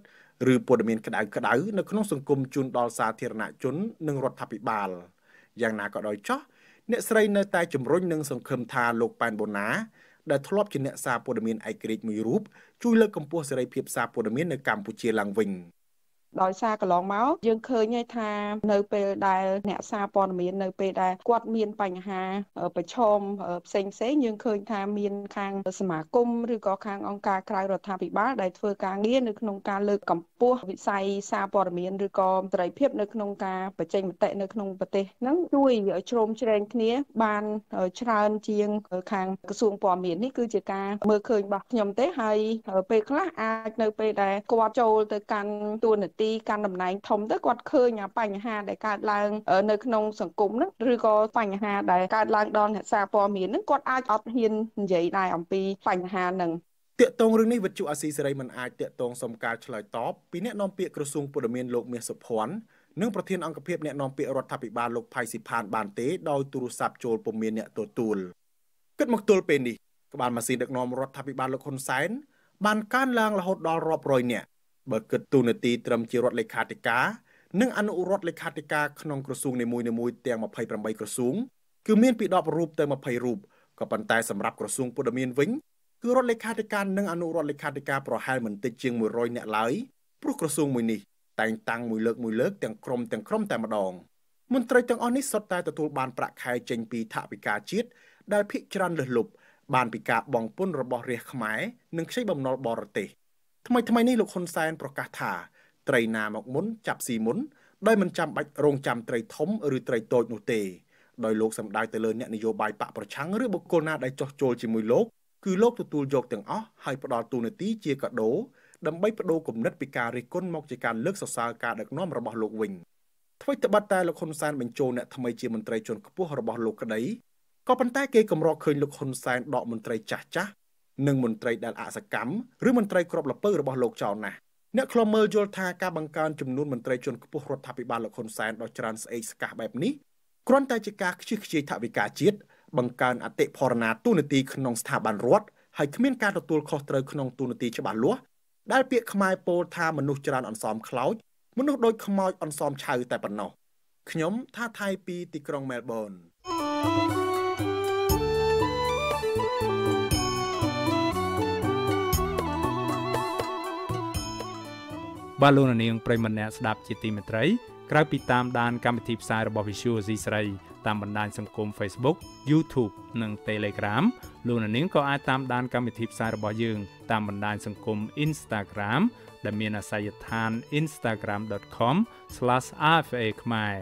ឬព័ត៌មានក្តៅៗនៅក្នុងសង្គមជូនដល់សាធារណជននិងរដ្ឋាភិបាល។យ៉ាងណាក៏ដោយចោះអ្នកស្រីនៅតែជំរុញនិងសង្ឃឹមថាលោកប៉ែនបូណាដែលធ្លាប់ជាអ្នកសារព័ត៌មានឯករាជ្យមួយរូបជួយលើកកម្ពស់សេរីភាពសារព័ត៌មាននៅកម្ពុជាឡើងវិញ។ដោយសារកន្លងមកយើងឃើញហើយថានៅពេលដែលអ្នកសារព័ត៌មាននៅពេលដែល គាត់មានបញ្ហាប្រឈមផ្សេងផ្សេងយើងឃើញថាមាន ខាង សមាគមឬក៏ខាងអង្គការក្រៅរដ្ឋាភិបាលដែលធ្វើការងារនៅក្នុងការលើកកម្ពស់វិស័យសារព័ត៌មានឬក៏សេរីភាពនៅក្នុងការបញ្ចេញមតិនៅក្នុងប្រទេសហ្នឹងជួយជ្រោមជ្រែងគ្នា បានច្រើនជាងខាងក្រសួងព័ត៌មាននេះគឺជាការមើលឃើញរបស់ខ្ញុំទេហើយពេលខ្លះអាចនៅពេលដែលគាត់ចូលទៅកាន់ទួលនីតិទីកាន់តំណែងធំទៅគាត់ឃើញបញ្ហាដែលកើតឡើងនៅក្នុងសង្គមហ្នឹងឬក៏បញ្ហាដែលកើតឡើងដល់អ្នកសារព័ត៌មានហ្នឹងគាត់អាចអត់ហ៊ាននិយាយដែរអំពីបញ្ហាហ្នឹងតាកតងរឿងនេះវិទ្យុអាស៊ីសេរីមិនអាចតាកតងសុំការឆ្លើយតបពីអ្នកនាំពាក្យក្រសួងព័ត៌មានលោកមាសសុភ័ណ្ឌនិងប្រធានអង្គភិបអ្នកនាំពាក្យរដ្ឋាភិបាលលោកផៃស៊ីផានបានទេដោយទូរស័ព្ទចូលពុំមានអ្នកទទួលគិតមកទល់ពេលនេះក្បាលម៉ាស៊ីនដឹកនាំរដ្ឋាភិបាលលោកហ៊ុនសែនបានកើនឡើងរហូតដល់រាប់រយនាក់បើគិតទូនាទីត្រឹមជារដ្ឋលេខាធិការនិងអនុរដ្ឋលេខាធិការក្នុងក្រសួងនីមួយៗទាំង28ក្រសួងគឺមានពី10រូបទៅ20រូបក៏ប៉ុន្តែសម្រាប់ក្រសួងពលរដ្ឋវិញគឺរដ្ឋលេខាធិការនិងអនុរដ្ឋលេខាធិការប្រហែលមិនតិចជាង100នាក់ឡើយព្រោះក្រសួងមួយនេះតែងតាំងមួយលើកមួយលើកទាំងក្រុមទាំងក្រុមតែម្ដងមន្ត្រីទាំងអស់នេះសុទ្ធតែទទួលបានប្រាក់ខែចេញពីថវិកាជាតិដែលភាគច្រើនលើសលប់បានពីការបង់ពន្ធរបស់រាជខ្មែរនិងខ្ចីបំណុលបរទេស។ថ្មីថ្មីនេះលោកហ៊ុនសែនប្រកាសថាត្រីណាមកមុន ចាប់ស៊ីមុនដោយមិនចាំបាច់រងចាំត្រីធំឬត្រីតូចនោះទេដោយលោកសម្ដៅទៅលើអ្នកនយោបាយបកប្រឆាំងឬបុគ្គលណាដែលចោះចូលជាមួយលោកគឺលោកទទួលយកទាំងអស់ហើយផ្ដល់ទូនាទីជាកាដូដើម្បីបដូរគំនិតពីការរិះគន់មកជាការលើកសរសើរការដឹកនាំរបស់លោកវិញថ្មីត្បិតតែលោកហ៊ុនសែនបញ្ចូលអ្នកថ្មីជាមន្ត្រីជាន់ខ្ពស់របស់លោកក្តីក៏ប៉ុន្តែគេកម្រឃើញលោកហ៊ុនសែនដកមន្ត្រីចាស់ចាស់និងមន្ត្រីដែលអសកម្មឬមន្ត្រីក្របលពើរបស់លោកចៅណាស់អ្នកខ្លមើលយល់ថាការបង្កើនចំនួនមន្ត្រីជាន់ខ្ពស់រដ្ឋាភិបាលលោកហ៊ុនសែនដ៏ច្រើនស្អេកស្កះបែបនេះគ្រាន់តែជាការខ្ជិះខ្ជាយថវិកាជាតិបង្កើនអតិផរណាទូនាទីក្នុងស្ថាប័នរដ្ឋហើយគ្មានការទទួលខុសត្រូវក្នុងទូនាទីច្បាស់លាស់ដែលពាក្យខ្មែរពោលថាមនុស្សច្រើនអន្សមខ្លោចមនុស្សដូចខ្មោចអន្សមឆៅតែប៉ុណ្ណោះខ្ញុំថាថៃពីទីក្រុងមែលប៊នបាទលោកនាងប្រិមម្នាក់ស្ដាប់ជាទីមេត្រីក្រៅពីតាមដានកម្មវិធីផ្សាយរបស់ Visual C ស្រីតាមបណ្ដាញសង្គម Facebook YouTube និង Telegram លោកនាងក៏អាចតាមដានកម្មវិធីផ្សាយរបស់យើងតាមបណ្ដាញសង្គម Instagram ដែលមានអាសយដ្ឋាន instagram.com/rfa ខ្មែរ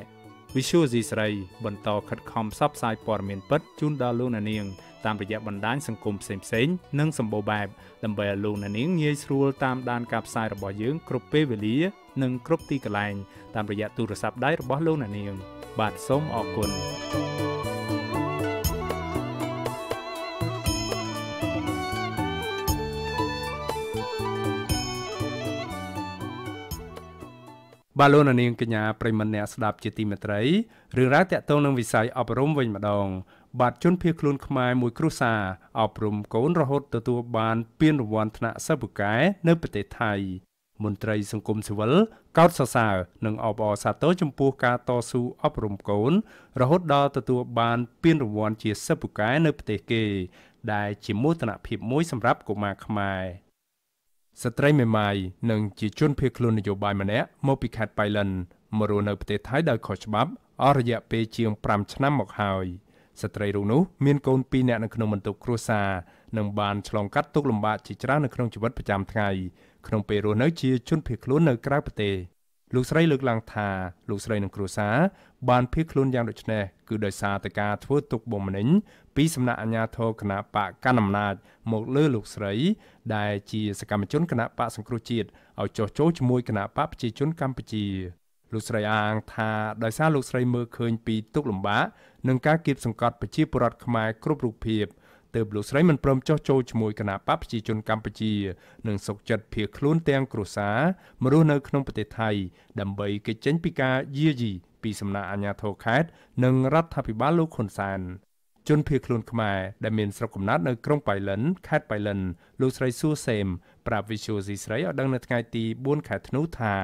Visual C ស្រីបន្តខិតខំផ្សព្វផ្សាយព័ត៌មានពិតជូនដល់លោកនាងតាមរយៈបណ្ដាញសង្គមផ្សេងៗនិងសម្បូរបែបដើម្បីឲ្យលោកអ្នកនាងងាយស្រួលតាមដានការផ្សាយរបស់យើងគ្រប់ពេលវេលានិងគ្រប់ទីកន្លែង តាមរយៈទូរស័ព្ទដៃរបស់លោកអ្នកនាងបាទសូមអរគុណបាទលោកនាងកញ្ញាប្រិមមអ្នកស្ដាប់ជាទីមេត្រីរឿងរ៉ាវតាក់ទងនឹងវិស័យអប់រំវិញម្ដងបាទជនភៀសខ្លួនខ្មែរមួយគ្រួសារអប់រំកូនរហូតទទួលបាន ពានរង្វាន់ថ្នាក់សិប្បកាយនៅប្រទេសថៃ មន្ត្រីសង្គមស៊ីវិលកោតសរសើរនិងអបអរសាទរចំពោះការតស៊ូអប់រំកូន រហូតដល់ទទួលបាន ពានរង្វាន់ជាសិប្បកាយនៅប្រទេសគេ ដែល ជាមោទនភាពមួយសម្រាប់កុមារខ្មែរស្ត្រីមេម៉ាយនិងជាជនភៀសខ្លួននយោបាយម្នាក់មកពីខេត្តបៃលិនមករស់នៅប្រទេសថៃដោយខុសច្បាប់អស់រយៈពេលជាង5ឆ្នាំមកហើយ។ស្ត្រីរូបនោះមានកូន2នាក់នៅក្នុងបន្ទុកគ្រួសារនិងបានឆ្លងកាត់ទុក្ខលំបាកជាច្រើននៅក្នុងជីវិតប្រចាំថ្ងៃក្នុងពេលរស់នៅជាជនភៀសខ្លួននៅក្រៅប្រទេសលោកស្រីលើកឡើងថាលោកស្រីនិងគ្រួសារបានភៀសខ្លួនយ៉ាងដូចនេះគឺដោយសារតែការធ្វើទុកបុកម្នេញពីសំណាក់អាជ្ញាធរគណៈបកកណ្ដាលអំណាចមកលើលោកស្រី ដែលជាសកម្មជនគណៈបកសង្គ្រោះជាតិឲ្យចោះចូលជាមួយគណៈបកប្រជាជនកម្ពុជាលោកស្រីអាងថាដោយសារលោកស្រីមើលឃើញពីទុកលំបាកនិងការគៀបសង្កត់ប្រជាពលរដ្ឋខ្មែរគ្រប់រូបភាពទើបលោកស្រីមិនព្រមចោះចូលជាមួយគណបកប្រជាជនកម្ពុជានិងសុកចិត្តភៀសខ្លួនទាំងគ្រួសារមករស់នៅក្នុងប្រទេសថៃ ដើម្បីគេចចេញពីការយាយីពីសំណាក់អាជ្ញាធរខេត្តនិងរដ្ឋាភិបាលលោកហ៊ុនសែនជនភៀសខ្លួនខ្មែរដែលមានស្រុកកំណើតនៅក្រុងបៃលិន ខេត្តបៃលិន លោកស្រីសួរសេមប្រាប់វិសុយស៊ីស្រីឲ្យដឹងនៅថ្ងៃទី4ខែធ្នូថា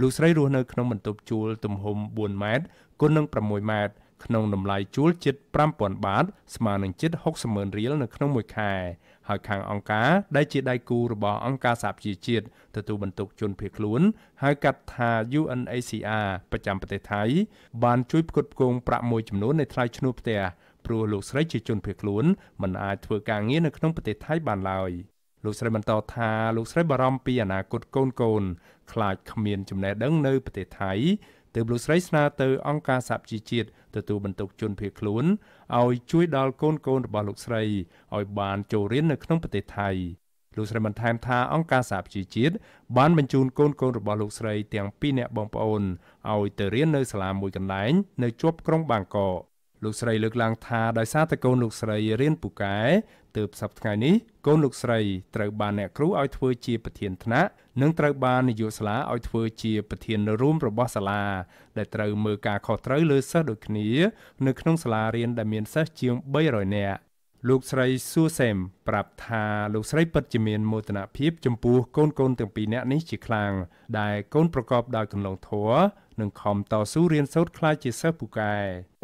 លោកស្រីរស់នៅក្នុងបន្ទប់ជួលទំហំ4ម៉ែត្រគុណនឹង6ម៉ែត្រក្នុងតម្លៃជួលជិត5000បាតស្មើនឹងជិត600,000រៀលនៅក្នុងមួយខែហើយខាងអង្គការដែលជាដៃគូរបស់អង្គការសហប្រជាជាតិទទួលបន្ទុកជនភៀសខ្លួនហៅកាត់ថា UNHCR ប្រចាំប្រទេសថៃបានជួយផ្គត់ផ្គង់ប្រាក់មួយចំនួននៃថ្លៃឈ្នួលផ្ទះព្រោះលោកស្រីជាជនភៀសខ្លួនមិនអាចធ្វើការងារនៅក្នុងប្រទេសថៃបានឡើយលោកស្រីបន្តថាលោកស្រីបារម្ភពីអនាគតកូនកូនខ្លាចគ្មានចំណេះដឹងនៅប្រទេសថៃទើបលោកស្រីស្នើទៅអង្គការសហជីវជាតិទទួលបន្ទុកជនភៀសខ្លួនឲ្យជួយដល់កូនកូនរបស់លោកស្រីឲ្យបានចូលរៀននៅក្នុងប្រទេសថៃលោកស្រីបន្ថែមថាអង្គការសហជីវជាតិបានបញ្ជូនកូនកូនរបស់លោកស្រី ទាំងពីរនាក់បងប្អូនឲ្យទៅរៀននៅសាលាមួយកន្លែង នៅជាប់ក្រុងបាងកកលោកស្រីលើកឡើងថាដោយសារតែកូនលោកស្រីរៀនពូកែទើបសប្តាហ៍នេះកូនលោកស្រីត្រូវបានអ្នកគ្រូឲ្យធ្វើជាប្រធានថ្នាក់និងត្រូវបាននាយកសាលាឲ្យធ្វើជាប្រធានរួមរបស់សាលាដែលត្រូវមើលការខុសត្រូវលើសិស្សដូចគ្នា នៅក្នុងសាលារៀនដែលមានសិស្សជាង300នាក់លោកស្រីសួសែមប្រាប់ថាលោកស្រីពិតជាមានមោទនភាពចំពោះកូនកូនទាំងពីរនាក់នេះជាខ្លាំងដែលកូនប្រកបដោយគន្លងធម៌និងខំតស៊ូរៀនសូត្រខ្លាចជាសិស្សពូកែ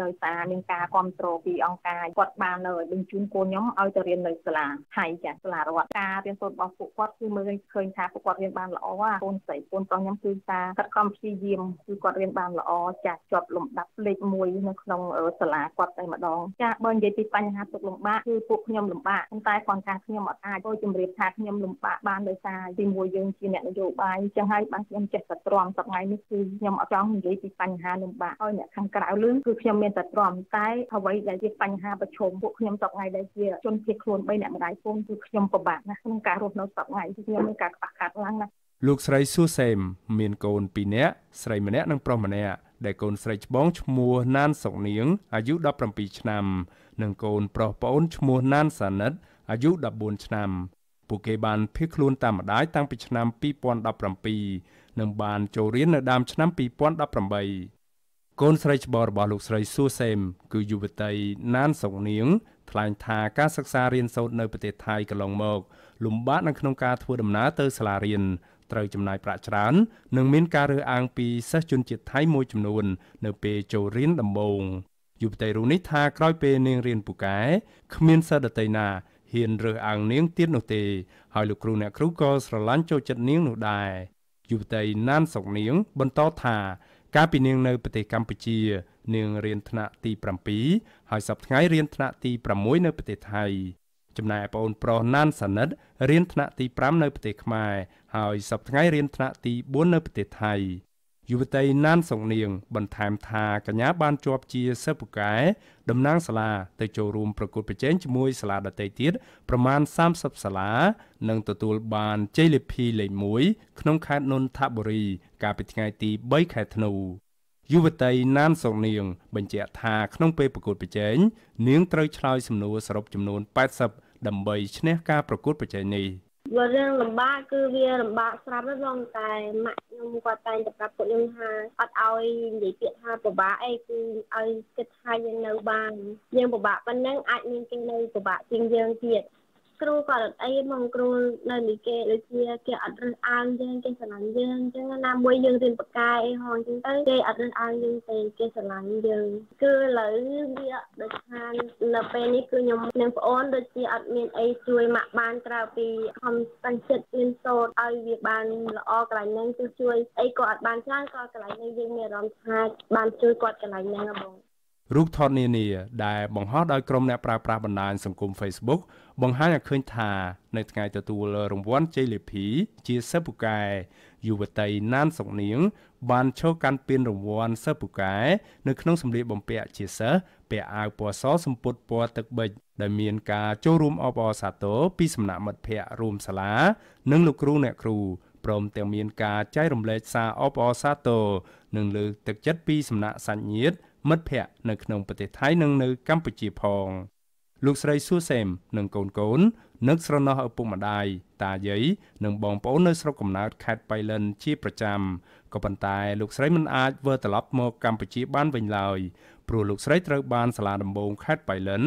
ដោយសារមានការគ្រប់គ្រងពីអង្គការគាត់បានបញ្ជូនកូនខ្ញុំឲ្យទៅរៀននៅសាលាថៃចាសាលារដ្ឋការរៀនសូត្ររបស់ពួកគាត់គឺមើលឃើញថាពួកគាត់រៀនបានល្អកូនស្រីកូនប្រុសខ្ញុំគឺថាគាត់ខំព្យាយាមគឺគាត់រៀនបានល្អចាជាប់លំដាប់លេខ1នៅក្នុងសាលាគាត់តែម្ដងចាបើនិយាយពីបញ្ហាទុកលំបាកគឺពួកខ្ញុំលំបាកប៉ុន្តែគាត់ថាខ្ញុំអត់អាចទៅជំរាបថាខ្ញុំលំបាកបានដោយសារទីមួយយើងជាអ្នកនយោបាយអញ្ចឹងហើយបានខ្ញុំចេះតែទ្រាំសប្ដងនេះគឺខ្ញុំអត់ចង់និយាយពីបញ្ហាលំបាកឲ្យអ្នកខាងក្រៅលឺគឺខ្ញុំមានតែទ្រាំតែអ្វីដែលជាបញ្ហាប្រឈមពួកខ្ញុំសពថ្ងៃដែលជាជនភៀសខ្លួន3អ្នកម្ដាយពូនគឺខ្ញុំពិបាកណាស់ក្នុងការរស់នៅសពថ្ងៃគឺខ្ញុំមានការខ្វះខាតខ្លាំងណាស់លោកស្រីសួសេមមានកូន2នាក់ស្រីម្នាក់និងប្រុសម្នាក់ដែលកូនស្រីច្បងឈ្មោះណានសុកនាងអាយុ17ឆ្នាំនិងកូនប្រុសប្អូនឈ្មោះណានសានិតអាយុ14ឆ្នាំ ពួកគេបានភៀសខ្លួនតាមម្ដាយតាំងពីឆ្នាំ2017និងបានចូលរៀននៅដើមឆ្នាំ2018កូនស្រីច្បងរបស់លោកស្រីស៊ូសេម គឺយុវតីណានសុងនាងថ្លែងថាការសិក្សារៀនសូត្រនៅប្រទេសថៃកន្លងមក លំបាកនៅក្នុងការធ្វើដំណើរទៅសាលារៀនត្រូវចំណាយប្រាក់ច្រើននិងមានការរើសអើងពីសិស្សជនជាតិថៃមួយចំនួន នៅពេលចូលរៀនដំបូងយុវតីរូបនេះថាក្រោយពេលនាងរៀនពូកែគ្មានសិស្សដទៃណាហ៊ានរើសអើងនាងទៀតនោះទេ ហើយលោកគ្រូអ្នកគ្រូក៏ស្រឡាញ់ចូលចិត្តនាងនោះដែរយុវតីណានសុកនាង បន្តថាកាលពីនាងនៅប្រទេសកម្ពុជានាងរៀនថ្នាក់ទី7ហើយសប្តាហ៍រៀនថ្នាក់ទី6នៅប្រទេសថៃចំណែកប្អូនប្រុសណានសានិតរៀនថ្នាក់ទី5នៅប្រទេសខ្មែរហើយសប្តាហ៍រៀនថ្នាក់ទី4នៅប្រទេសថៃយុវតីណានសុងនាងបន្ថែមថាកញ្ញាបានជាប់ជាសិស្សពូកែតំណាងសាលាទៅចូលរួមប្រកួតប្រជែងជាមួយសាលាដទៃទៀតប្រមាណ30សាលានិងទទួលបានជ័យលាភីលេខ1ក្នុងខេត្តនន្ទបុរីកាលពីថ្ងៃទី3ខែធ្នូយុវតីណានសុងនាង បញ្ជាក់ថាក្នុងពេលប្រកួតប្រជែងនាងត្រូវឆ្លើយសំណួរសរុបចំនួន80ដើម្បីឈ្នះការប្រកួតប្រជែងនេះបើរឿងលំបាកគឺវាលំបាកស្រាប់ហើយបងតែម៉ាក់ខ្ញុំគាត់តែងតែប្រាប់ពួកខ្ញុំថាអត់ឲ្យនិយាយពាក្យថាពិបាកអីគឺឲ្យគិតថាយើងនៅបានយើងពិបាកប៉ុណ្ណឹងអាចមានគេនៅពិបាកជាងយើងទៀតគ្រូក៏អត់អីមកគ្រូនៅនេះគេដូចជាគេអត់រើសអើងយើងគេស្រឡាញ់យើងអញ្ចឹងណាមួយយើងរៀនបកាយអីហងអញ្ចឹងទៅគេអត់រើសអើងយើងទេគេស្រឡាញ់យើងគឺឥឡូវវាដូចថានៅពេលនេះគឺខ្ញុំនិងប្អូនដូចជាអត់មានអីជួយម៉ាក់បានក្រៅពីខំតាំងចិត្តរៀនសូត្រឲ្យវាបានល្អកន្លែងហ្នឹងគឺជួយអីក៏អត់បានច្រើនក៏កន្លែងនេះយើងមានអារម្មណ៍ថាបានជួយគាត់កន្លែងហ្នឹងបងរូបថតនានា ដែល បង្ហោះដោយក្រុមអ្នកប្រើប្រាស់បណ្ដាញសង្គម Facebook បង្ហាញឲ្យឃើញថា នៅថ្ងៃទទួលរង្វាន់ជ័យលាភីជាសិស្សពូកែយុវតីណានសុកនាង បានចូលកាន់ពានរង្វាន់សិស្សពូកែនៅក្នុងសម្លៀកបំពាក់ជាសិស្សពាក់អាវពណ៌សសំពត់ពណ៌ទឹកប៊ិចដែលមានការចូលរួមអបអរសាទរពីសំណាក់មិត្តភ័ក្តិរួមសាលានិងលោកគ្រូអ្នកគ្រូព្រមទាំងមានការចែករំលែកសារអបអរសាទរនិងលើកទឹកចិត្តពីសំណាក់សាច់ញាតិមិត្តភ័ក្តិនៅក្នុងប្រទេសថៃនិងនៅកម្ពុជាផង។លោកស្រីសួសេមនិងកូនកូននឹកស្រណោះឪពុកម្ដាយតាយាយនិងបងប្អូននៅស្រុកកំណើតខេត្តបៃលិនជាប្រចាំក៏ប៉ុន្តែលោកស្រីមិនអាចវិលត្រឡប់មកកម្ពុជាបានវិញឡើយព្រោះលោកស្រីត្រូវបានសាលាដំបងខេត្តបៃលិន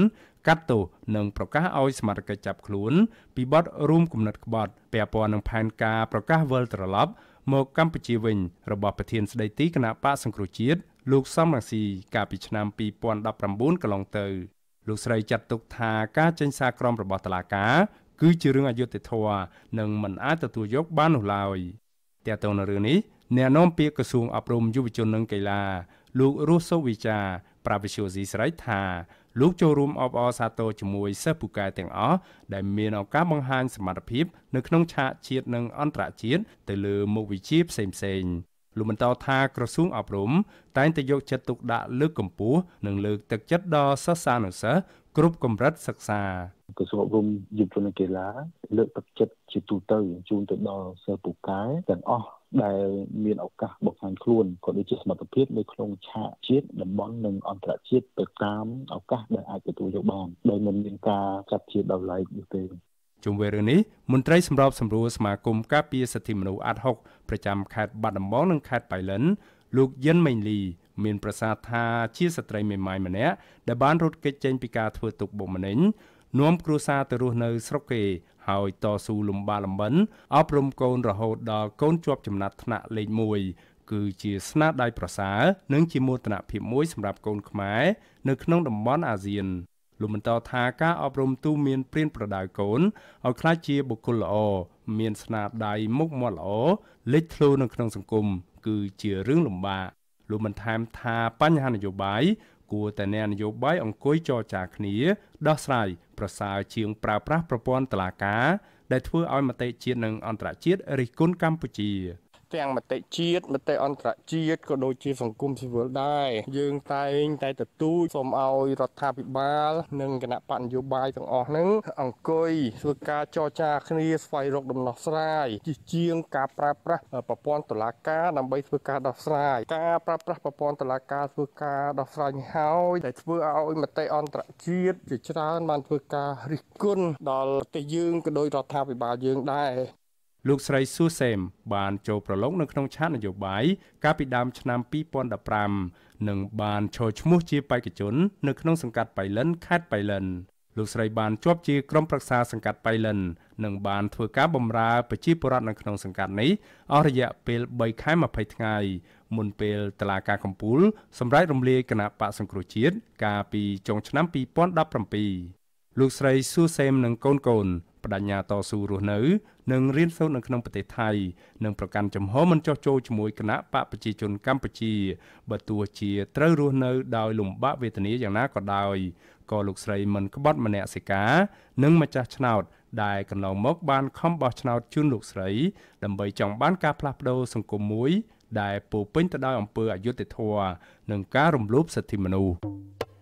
កាត់ទោសនិងប្រកាសឲ្យសមត្ថកិច្ចចាប់ខ្លួន ពីបទរួមគំនិតក្បត់ពាក់ព័ន្ធនឹងផែនការប្រកាសវិលត្រឡប់មកកម្ពុជាវិញ របស់ប្រធានស្ដីទីគណៈបកសង្គ្រោះជាតិលោកសំរងស៊ីកាលពីឆ្នាំ2019កន្លងទៅលោកស្រីចាត់ទុកថាការចេញសារក្រមរបស់តុលាការគឺជារឿងអយុត្តិធម៌និងមិនអាចទទួលយកបាននោះឡើយតើតើនៅរឿងនេះអ្នកនាំពាក្យក្រសួងអប់រំយុវជននិងកីឡាលោករស់សុវិចាប្រាវិសុយស៊ីស្រីថាលោកចូលរួមអបអរសាទរជាមួយសិស្សពូកែទាំងអស់ដែលមានឱកាសបង្ហាញសមត្ថភាពនៅក្នុងឆាកជាតិនិងអន្តរជាតិទៅលើមុខវិជ្ជាផ្សេងៗលោកបន្តថាក្រសួងអប់រំតែងតែយក ចិត្តទុកដាក់លើកកម្ពស់និងលើកទឹកចិត្តដល់សិស្សានុសិស្សគ្រប់កម្រិតសិក្សាក្រសួងអប់រំយុវជននិងកីឡា លើកទឹកចិត្តជាទូទៅជូនទៅដល់សិស្សពូកែទាំងអស់ដែល មានឱកាសបង្ហាញខ្លួនក៏ដូចជាសមត្ថភាពនៅក្នុង ឆាកជាតិតំបន់និងអន្តរជាតិទៅតាមឱកាសដែលអាចទទួលយកបានដោយមិនមានការចាត់ជាដល់ឡែកនោះទេជុំវិញរឿងនេះមន្ត្រីសម្របសម្រួលសមាគមការពារសិទ្ធិមនុស្សអាត់6ប្រចាំខេត្តបាត់ដំបងនិងខេត្តបៃលិនលោកយិនមេងលីមានប្រសាសន៍ថាជាស្ត្រីមេម៉ាយម្នាក់ដែលបានរត់គេចចេញពីការធ្វើទុកបុកម្នេញនាំគ្រួសារទៅរស់នៅស្រុកគេ ហើយតស៊ូលំបាកលំបិនអប់រំកូនរហូតដល់កូនជាប់ចំណាត់ថ្នាក់លេខ1គឺជា ស្នាដៃប្រសើរនិង ជាមោទនភាពមួយសម្រាប់កូនខ្មែរនៅក្នុងតំបន់អាស៊ានលោកបន្តថាការអប់រំទូមានព្រៀនប្រដៅកូនឲ្យក្លាយជាបុគ្គលល្អមាន ស្នាដៃមុខមាត់ល្អលេចធ្លោនៅក្នុងសង្គមគឺជារឿងលំបាកលោកបានថែមថាបញ្ហានយោបាយគួរតែអ្នកនយោបាយអង្គុយចរចាគ្នាដោះស្រាយប្រសើរជាងប្រើប្រាស់ប្រព័ន្ធតឡាការដែលធ្វើឲ្យមតិជាតិនិងអន្តរជាតិរិះគន់កម្ពុជា។ទាំងមតិជាតិមតិអន្តរជាតិក៏ដូចជា សង្គមស៊ីវិលដែរយើងតែងតែទទូចសូមឲ្យរដ្ឋាភិបាល និងគណៈបកនយោបាយទាំងអស់ហ្នឹងអង្គុយធ្វើការចរចាគ្នាស្វែងរកដំណោះស្រាយជិះជាងការប្រើប្រាស់ប្រព័ន្ធតុលាការដើម្បីធ្វើការដោះស្រាយការប្រើប្រាស់ប្រព័ន្ធតុលាការធ្វើការដោះស្រាយនេះហើយដែលធ្វើឲ្យមតិអន្តរជាតិជាច្រើនបានធ្វើការរិះគន់ដល់ប្រទេសយើងក៏ដោយរដ្ឋាភិបាលយើងដែរលោកស្រីស៊ូសេមបានចូលប្រឡងនៅក្នុងឆាកនយោបាយកាលពីដើមឆ្នាំ2015និងបានចូលឈ្មោះជាបេក្ខជននៅក្នុងសង្កាត់បៃលិនខេត្តបៃលិនលោកស្រីបានជាប់ជាក្រុមប្រឹក្សាសង្កាត់បៃលិននិងបានធ្វើការបម្រើប្រជាពលរដ្ឋនៅក្នុងសង្កាត់នេះអស់រយៈពេល3ខែ20ថ្ងៃមុនពេលតឡាការកំពូលសម្រាប់រំលាយគណៈបកសង្គ្រោះជាតិកាលពីចុងឆ្នាំ2017លោកស្រីស៊ូសេមនិងកូនកូនបដញ្ញាតស៊ូរស់នៅនិងរៀនសូត្រនៅក្នុងប្រទេសថៃនិងប្រកាន់ចំហមិនចោះចូលជាមួយគណៈបកប្រជាជនកម្ពុជា បើទោះជាត្រូវរស់នៅដោយលំបាកវេទនាយ៉ាងណាក៏ដោយក៏លោកស្រីមិនក្បត់មនសិការនិងម្ចាស់ឆ្នោត ដែលកន្លងមក បានខំបោះឆ្នោតជូនលោកស្រី ដើម្បីចង់បានការផ្លាស់ប្ដូរសង្គមមួយដែលពោពេញទៅដោយអំពើអយុត្តិធម៌និងការរំលោភសិទ្ធិមនុស្ស